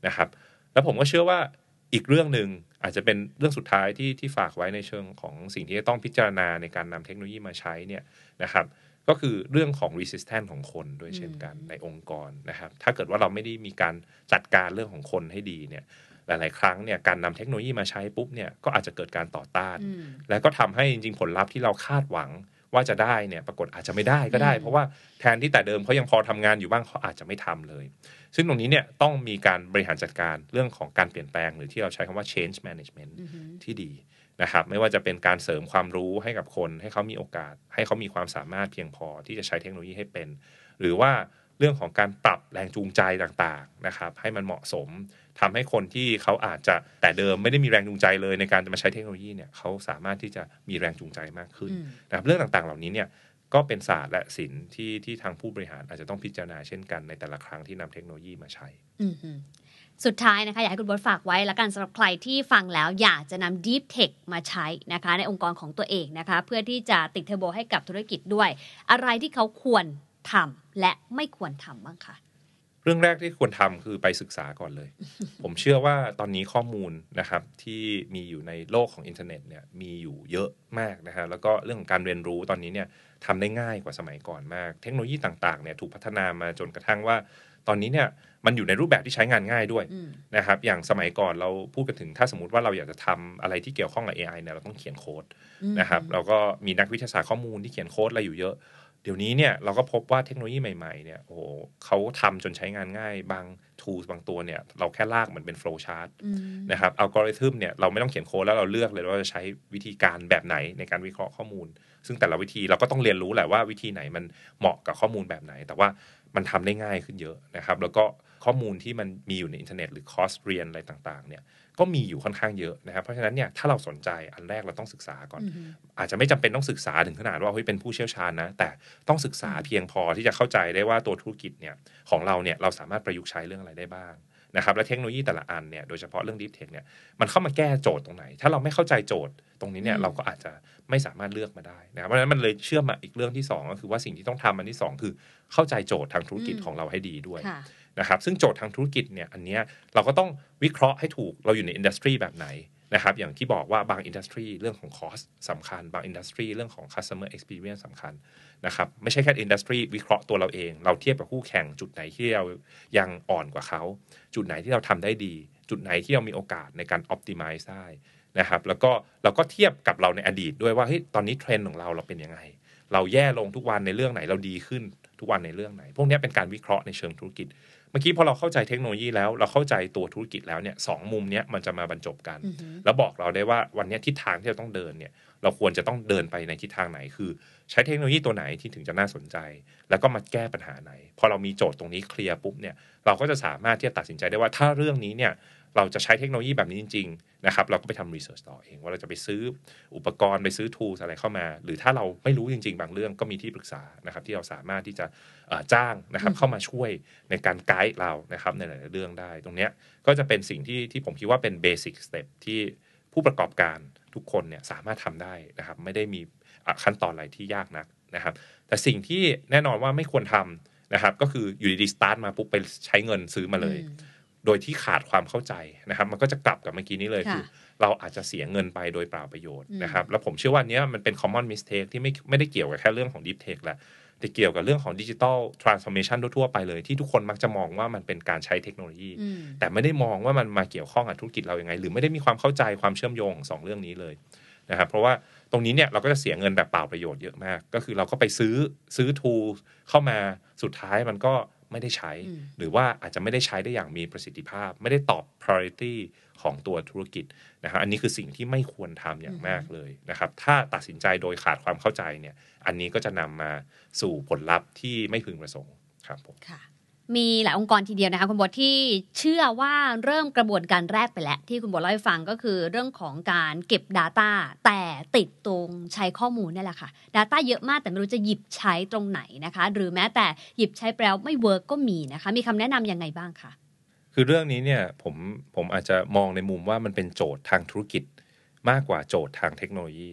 นะครับ แล้วผมก็เชื่อว่าอีกเรื่องหนึ่งอาจจะเป็นเรื่องสุดท้ายที่ที่ฝากไว้ในเชิง ของสิ่งที่ต้องพิจารณาในการนำเทคโนโลยีมาใช้เนี่ยนะครับก็คือเรื่องของ resistance ของคนด้วยเช่นกันในองค์กรนะครับถ้าเกิดว่าเราไม่ได้มีการจัดการเรื่องของคนให้ดีเนี่ยหลายๆครั้งเนี่ยการนำเทคโนโลยีมาใช้ปุ๊บเนี่ยก็อาจจะเกิดการต่อต้าน และก็ทำให้จริง ๆ ผลลัพธ์ที่เราคาดหวังว่าจะได้เนี่ยปรากฏอาจจะไม่ได้ก็ได้ เพราะว่าแทนที่แต่เดิมเขายังพอทำงานอยู่บ้างเขาอาจจะไม่ทำเลยซึ่งตรงนี้เนี่ยต้องมีการบริหารจัดการเรื่องของการเปลี่ยนแปลง หรือที่เราใช้คำว่า change management ที่ดีนะครับไม่ว่าจะเป็นการเสริมความรู้ให้กับคน ให้เขามีโอกาส ให้เขามีความสามารถเพียงพอที่จะใช้เทคโนโลยีให้เป็น หรือว่าเรื่องของการปรับแรงจูงใจต่างๆนะครับให้มันเหมาะสม ทำให้คนที่เขาอาจจะแต่เดิมไม่ได้มีแรงจูงใจเลย ในการจะมาใช้เทคโนโลยีเนี่ยเขาสามารถที่จะมีแรงจูงใจมากขึ้นนะครับเรื่องต่างๆเหล่านี้เนี่ยก็เป็นศาสตร์และศิลป์ที่ที่ทางผู้บริหารอาจจะต้องพิจารณาเช่นกันในแต่ละครั้งที่นำเทคโนโลยีมาใช้สุดท้ายนะคะ อยากให้คุณบดฝากไว้ละกันสำหรับใครที่ฟังแล้ว อยากจะนำ Deep Tech มาใช้นะคะ ในองค์กรของตัวเองนะคะเพื่อที่จะติดเทอร์โบให้กับธุรกิจด้วย อะไรที่เขาควรทำและไม่ควรทำบ้างคะ เรื่องแรกที่ควรทำคือไปศึกษาก่อนเลยผมเชื่อว่าตอนนี้ข้อมูลนะครับ ที่มีอยู่ในโลกของอินเทอร์เน็ตเนี่ยมีอยู่เยอะมากนะฮะแล้วก็เรื่องของการเรียนรู้ตอนนี้เนี่ยทำได้ง่ายกว่าสมัยก่อนมาก เทคโนโลยีต่างๆเนี่ยถูกพัฒนามาจนกระทั่งว่า ตอนนี้เนี่ยมันอยู่ในรูปแบบที่ใช้งานง่ายด้วยนะครับ อย่างสมัยก่อนเราพูดกันถึง ถ้าสมมติว่าเราอยากจะทำอะไรที่เกี่ยวข้องกับ AI เนี่ยเราต้องเขียนโค้ดนะครับ เราก็มีนักวิทยาศาสตร์ข้อมูลที่เขียนโค้ดอะไรอยู่เยอะเดี๋ยวนี้เนี่ยเราก็พบว่าเทคโนโลยีใหม่ๆ เนี่ยโอ้เขาทำจนใช้งานง่ายบาง ทูสบางตัวเนี่ย เราแค่ลากเหมือนเป็นโฟล์ชาร์ตนะครับอัลกอริทึมเนี่ยเราไม่ต้องเขียนโค้ดแล้วเราเลือกเลยว่าจะใช้วิธีการแบบไหนในการวิเคราะห์ข้อมูล ซึ่งแต่ละวิธีเราก็ต้องเรียนรู้แหละว่าวิธีไหนมันเหมาะกับข้อมูลแบบไหน แต่ว่ามันทำได้ง่ายขึ้นเยอะนะครับ แล้วก็ข้อมูลที่มันมีอยู่ในอินเทอร์เน็ตหรือคอร์สเรียนอะไรต่างๆ เนี่ยก็มีอยู่ค่อนข้างเยอะนะครับเพราะฉะนั้นเนี่ยถ้าเราสนใจอันแรกเราต้องศึกษาก่อน อาจจะไม่จำเป็นต้องศึกษาถึงขนาดว่าเฮ้ยเป็นผู้เชี่ยวชาญนะ แต่ต้องศึกษาเพียงพอที่จะเข้าใจได้ว่าตัวธุรกิจเนี่ยของเราเนี่ยเราสามารถประยุกต์ใช้เรื่องอะไรได้บ้างนะครับและเทคโนโลยีแต่ละอันเนี่ยโดยเฉพาะเรื่องดิฟเทคเนี่ยมันเข้ามาแก้โจทย์ตรงไหน ถ้าเราไม่เข้าใจโจทย์ตรงนี้เนี่ยเราก็อาจจะไม่สามารถเลือกมาได้นะครับเพราะฉะนั้นมันเลยเชื่อมมาอีกเรื่องที่ 2 ก็คือว่าสิ่งที่ต้องทำอันที่ 2 คือเข้าใจโจทย์ทางธุรกิจของเราให้ดีด้วยนะครับซึ่งโจทย์ทางธุรกิจเนี่ยอันเนี้ยเราก็ต้องวิเคราะห์ให้ถูกเราอยู่ในอินดัสทรีแบบไหนนะครับอย่างที่บอกว่าบางอินดัสทรีเรื่องของคอสสำคัญบางอินดัสทรีเรื่องของคั์เอ็กซ์เพียร์เรียนสำคัญนะครับไม่ใช่แค่อินดัสทรีวิเคราะห์ตัวเราเอง เราเทียบกับคู่แข่งจุดไหนที่เรายังอ่อนกว่าเขาจุดไหนที่เราทำได้ดี จุดไหนที่เรามีโอกาสในการอ p พติม z e ได้นะครับแล้วก็เราก็เทียบกับเราในอดีต ด้วยว่าเฮ้ยตอนนี้เทรนด์ของเราเราเป็นยังไง เราแย่ลงทุกวันในเรื่องไหน เราดีขึ้นทุกวันในเรื่องไหน พวกนี้เป็นการวิเคราะห์ในเชิงธุรกิจ เมื่อกี้พอเราเข้าใจเทคโนโลยีแล้วเราเข้าใจตัวธุรกิจแล้วเนี่ยสองมุมเนี้ยมันจะมาบรรจบกัน แล้วบอกเราได้ว่าวันนี้ทิศทางที่เราต้องเดินเนี่ยเราควรจะต้องเดินไปในทิศทางไหนคือ ใช้เทคโนโลยีตัวไหนที่ถึงจะน่าสนใจ แล้วก็มาแก้ปัญหาไหนพอเรามีโจทย์ตรงนี้เคลียร์ปุ๊บเนี่ยเราก็จะสามารถที่จะตัดสินใจได้ว่าถ้าเรื่องนี้เนี่ยเราจะใช้เทคโนโลยีแบบนี้จริง ๆ นะครับ เราก็ไปทำรีเสิร์ชต่อเอง ว่าเราจะไปซื้ออุปกรณ์ไปซื้อทูสอะไรเข้ามา หรือถ้าเราไม่รู้จริงๆ บางเรื่องก็มีที่ปรึกษานะครับ ที่เราสามารถที่จะจ้างนะครับเข้ามาช่วยในการไกด์เรานะครับในหลายๆเรื่องได้ตรงเนี้ยก็จะเป็นสิ่งที่ที่ผมคิดว่าเป็นเบสิกสเต็ปที่ผู้ประกอบการทุกคนเนี่ยสามารถทำได้นะครับ ไม่ได้มีขั้นตอนอะไรที่ยากนักนะครับ แต่สิ่งที่แน่นอนว่าไม่ควรทำนะครับ ก็คืออยู่ดีๆสตาร์ทมาปุ๊บไปใช้เงินซื้อมาเลยโดยที่ขาดความเข้าใจนะครับ มันก็จะกลับกับเมื่อกี้นี้เลยคือ เราอาจจะเสียเงินไปโดยเปล่าประโยชน์นะครับ แล้วผมเชื่อว่านี้มันเป็น common mistake ที่ไม่ไม่ได้เกี่ยวกับแค่เรื่องของ deep tech แหละแต่เกี่ยวกับเรื่องของดิจิทัลทรานส์ฟอร์เมชันทั่วไปเลยที่ทุกคนมักจะมองว่ามันเป็นการใช้เทคโนโลยี แต่ไม่ได้มองว่ามันมาเกี่ยวข้องกับธุรกิจเราอย่างไง หรือไม่ได้มีความเข้าใจความเชื่อมโยงสองเรื่องนี้เลยนะครับเพราะว่าตรงนี้เนี่ยเราก็จะเสียเงินแบบเปล่าประโยชน์เยอะมากก็คือเราก็ไปซื้อซื้อทูเข้ามาสุดท้ายมันก็ไม่ได้ใช้หรือว่าอาจจะไม่ได้ใช้ได้อย่างมีประสิทธิภาพ ไม่ได้ตอบ priority ของตัวธุรกิจนะครับอันนี้คือสิ่งที่ไม่ควรทำอย่างมากเลยนะครับ ถ้าตัดสินใจโดยขาดความเข้าใจเนี่ยอันนี้ก็จะนำมาสู่ผลลัพธ์ที่ไม่พึงประสงค์ครับผมค่ะมีหลายองค์กรทีเดียวนะคะคุณบดที่เชื่อว่าเริ่มกระบวนการแรกไปแล้ว ที่คุณบดเล่าให้ฟังก็คือเรื่องของการเก็บ Data แต่ติดตรงใช้ข้อมูลนี่แหละค่ะ Data เยอะมากแต่ไม่รู้จะหยิบใช้ตรงไหนนะคะ หรือแม้แต่หยิบใช้แลวไม่เวิร์กก็มีนะคะมีคำแนะนํำยังไงบ้างคะคือเรื่องนี้เนี่ยผมผมอาจจะมองในมุมว่ามันเป็นโจทย์ทางธุรกิจมากกว่าโจทย์ทางเทคโนโลยี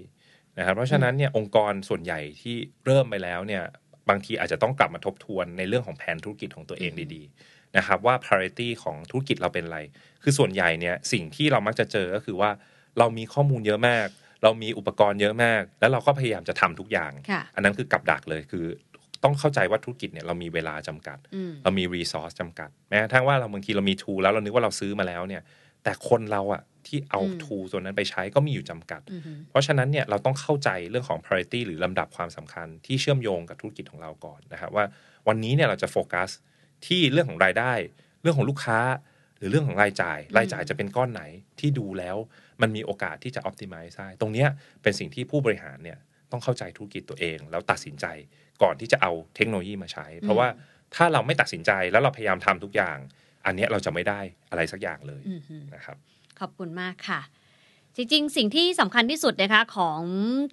นะครับเพราะฉะนั้นเนี่ยองค์กรส่วนใหญ่ที่เริ่มไปแล้วเนี่ยบางทีอาจจะต้องกลับมาทบทวนในเรื่องของแผนธุรกิจของตัวเองดีๆ นะครับว่า priority ของธุรกิจเราเป็นอะไร คือส่วนใหญ่เนี่ยสิ่งที่เรามักจะเจอก็คือว่า เรามีข้อมูลเยอะมาก เรามีอุปกรณ์เยอะมาก แล้วเราก็พยายามจะทำทุกอย่าง อันนั้นคือกับดักเลยคือต้องเข้าใจว่า ธุรกิจเนี่ยเรามีเวลาจำกัด เรามีรีซอสจำกัดแม้กระทั่งว่าเราบางทีเรามีทูแล้วเรานึกว่าเราซื้อมาแล้วเนี่ยแต่คนเราอะที่เอาทูส่วนนั้นไปใช้ก็มีอยู่จำกัด เพราะฉะนั้นเนี่ยเราต้องเข้าใจเรื่องของ priority หรือลำดับความสำคัญที่เชื่อมโยงกับธุรกิจของเราก่อนนะครับว่าวันนี้เนี่ยเราจะโฟกัสที่เรื่องของรายได้ เรื่องของลูกค้า หรือเรื่องของรายจ่าย รายจ่ายจะเป็นก้อนไหนที่ดูแล้ว มันมีโอกาสที่จะ optimize ได้ตรงนี้เป็นสิ่งที่ผู้บริหารเนี่ยต้องเข้าใจธุรกิจตัวเองแล้วตัดสินใจก่อนที่จะเอาเทคโนโลยีมาใช้ เพราะว่าถ้าเราไม่ตัดสินใจแล้วเราพยายามทำทุกอย่าง อันนี้เราจะไม่ได้อะไรสักอย่างเลยนะครับขอบคุณมากค่ะจริงๆ สิ่งที่สำคัญที่สุดนะคะของ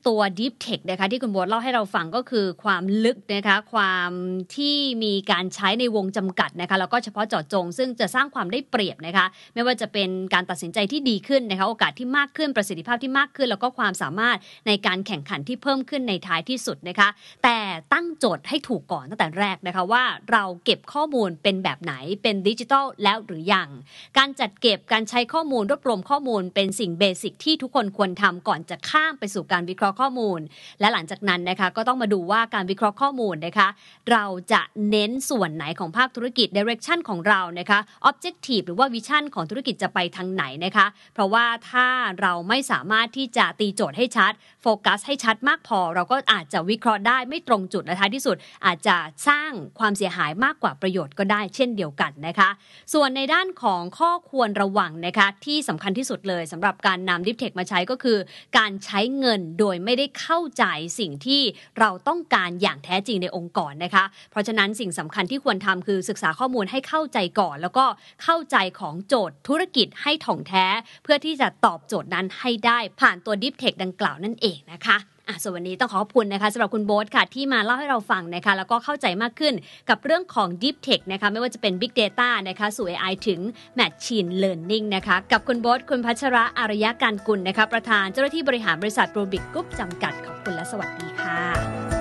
ตัว Deep Tech นะคะที่คุณบัวเล่าให้เราฟังก็คือความลึกนะคะความที่มีการใช้ในวงจำกัดนะคะแล้วก็เฉพาะเจาะจง ซึ่งจะสร้างความได้เปรียบนะคะไม่ว่าจะเป็นการตัดสินใจที่ดีขึ้นนะคะโอกาสที่มากขึ้นประสิทธิภาพที่มากขึ้นแล้วก็ความสามารถในการแข่งขันที่เพิ่มขึ้นในท้ายที่สุดนะคะแต่ตั้งโจทย์ให้ถูกก่อนตั้งแต่แรกนะคะว่าเราเก็บข้อมูลเป็นแบบไหนเป็นดิจิทัลแล้วหรือยังการจัดเก็บการใช้ข้อมูลรวบรวมข้อมูลเป็นสิ่งเบสิกกที่ทุกคนควรทำก่อนจะข้ามไปสู่การวิเคราะห์ข้อมูล และหลังจากนั้นนะคะก็ต้องมาดูว่าการวิเคราะห์ข้อมูลนะคะ เราจะเน้นส่วนไหนของภาคธุรกิจ direction ของเรานะคะ objective หรือว่าวิชั่นของธุรกิจจะไปทางไหนนะคะเพราะว่าถ้าเราไม่สามารถที่จะตีโจทย์ให้ชัด โฟกัสให้ชัดมากพอ เราก็อาจจะวิเคราะห์ได้ไม่ตรงจุดและท้ายที่สุด อาจจะสร้างความเสียหายมากกว่าประโยชน์ก็ได้เช่นเดียวกันนะคะ ส่วนในด้านของข้อควรระวังนะคะที่สำคัญที่สุดเลยสำหรับการนำำดิฟเทคมาใช้ก็คือ การใช้เงินโดยไม่ได้เข้าใจสิ่งที่เราต้องการอย่างแท้จริงในองค์กรนะคะ เพราะฉะนั้นสิ่งสำคัญที่ควรทำคือศึกษาข้อมูลให้เข้าใจก่อน แล้วก็เข้าใจของโจทย์ธุรกิจให้ถ่องแท้เพื่อที่จะตอบโจทย์นั้นให้ได้ผ่านตัวดิฟเทคดังกล่าวนั่นเองนะคะอ่ะส่วนวันนี้ต้องขอขอบคุณนะคะสำหรับคุณโบ๊ทค่ะที่มาเล่าให้เราฟังนะคะแล้วก็เข้าใจมากขึ้นกับเรื่องของ Deep Tech นะคะไม่ว่าจะเป็น Big Data นะคะสู่ AI ถึง Machine Learning นะคะกับคุณโบ๊ทคุณพัชระอารยาการกุลนะคะ ประธานเจ้าหน้าที่บริหารบริษัทโรบิกกรุ๊ปจำกัดขอบคุณ และสวัสดีค่ะ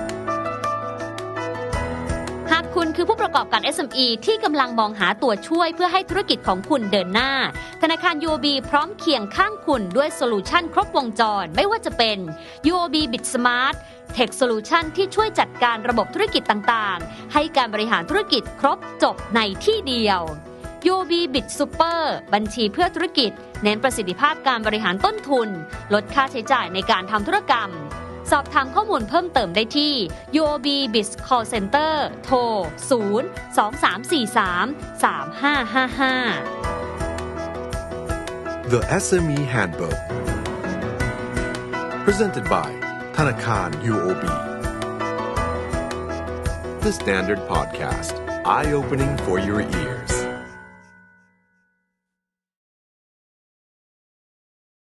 คุณคือผู้ประกอบการ SME ที่กำลังมองหาตัวช่วยเพื่อให้ธุรกิจของคุณเดินหน้า ธนาคาร UOB พร้อมเคียงข้างคุณด้วยโซลูชันครบวงจรไม่ว่าจะเป็น UOB Bit Smart เทคโซลูชันที่ช่วยจัดการระบบธุรกิจต่างๆ ให้การบริหารธุรกิจครบจบในที่เดียว UOB Bit Super บัญชีเพื่อธุรกิจ เน้นประสิทธิภาพการบริหารต้นทุน ลดค่าใช้จ่ายในการทำธุรกรรมสอบถามข้อมูลเพิ่มเติมได้ที่ UOB Biz Call Center โทร 0 2 3 4 3 3 5 5 5 The SME Handbook Presented by ธนาคาร UOB The Standard Podcast Eye Opening for Your Ears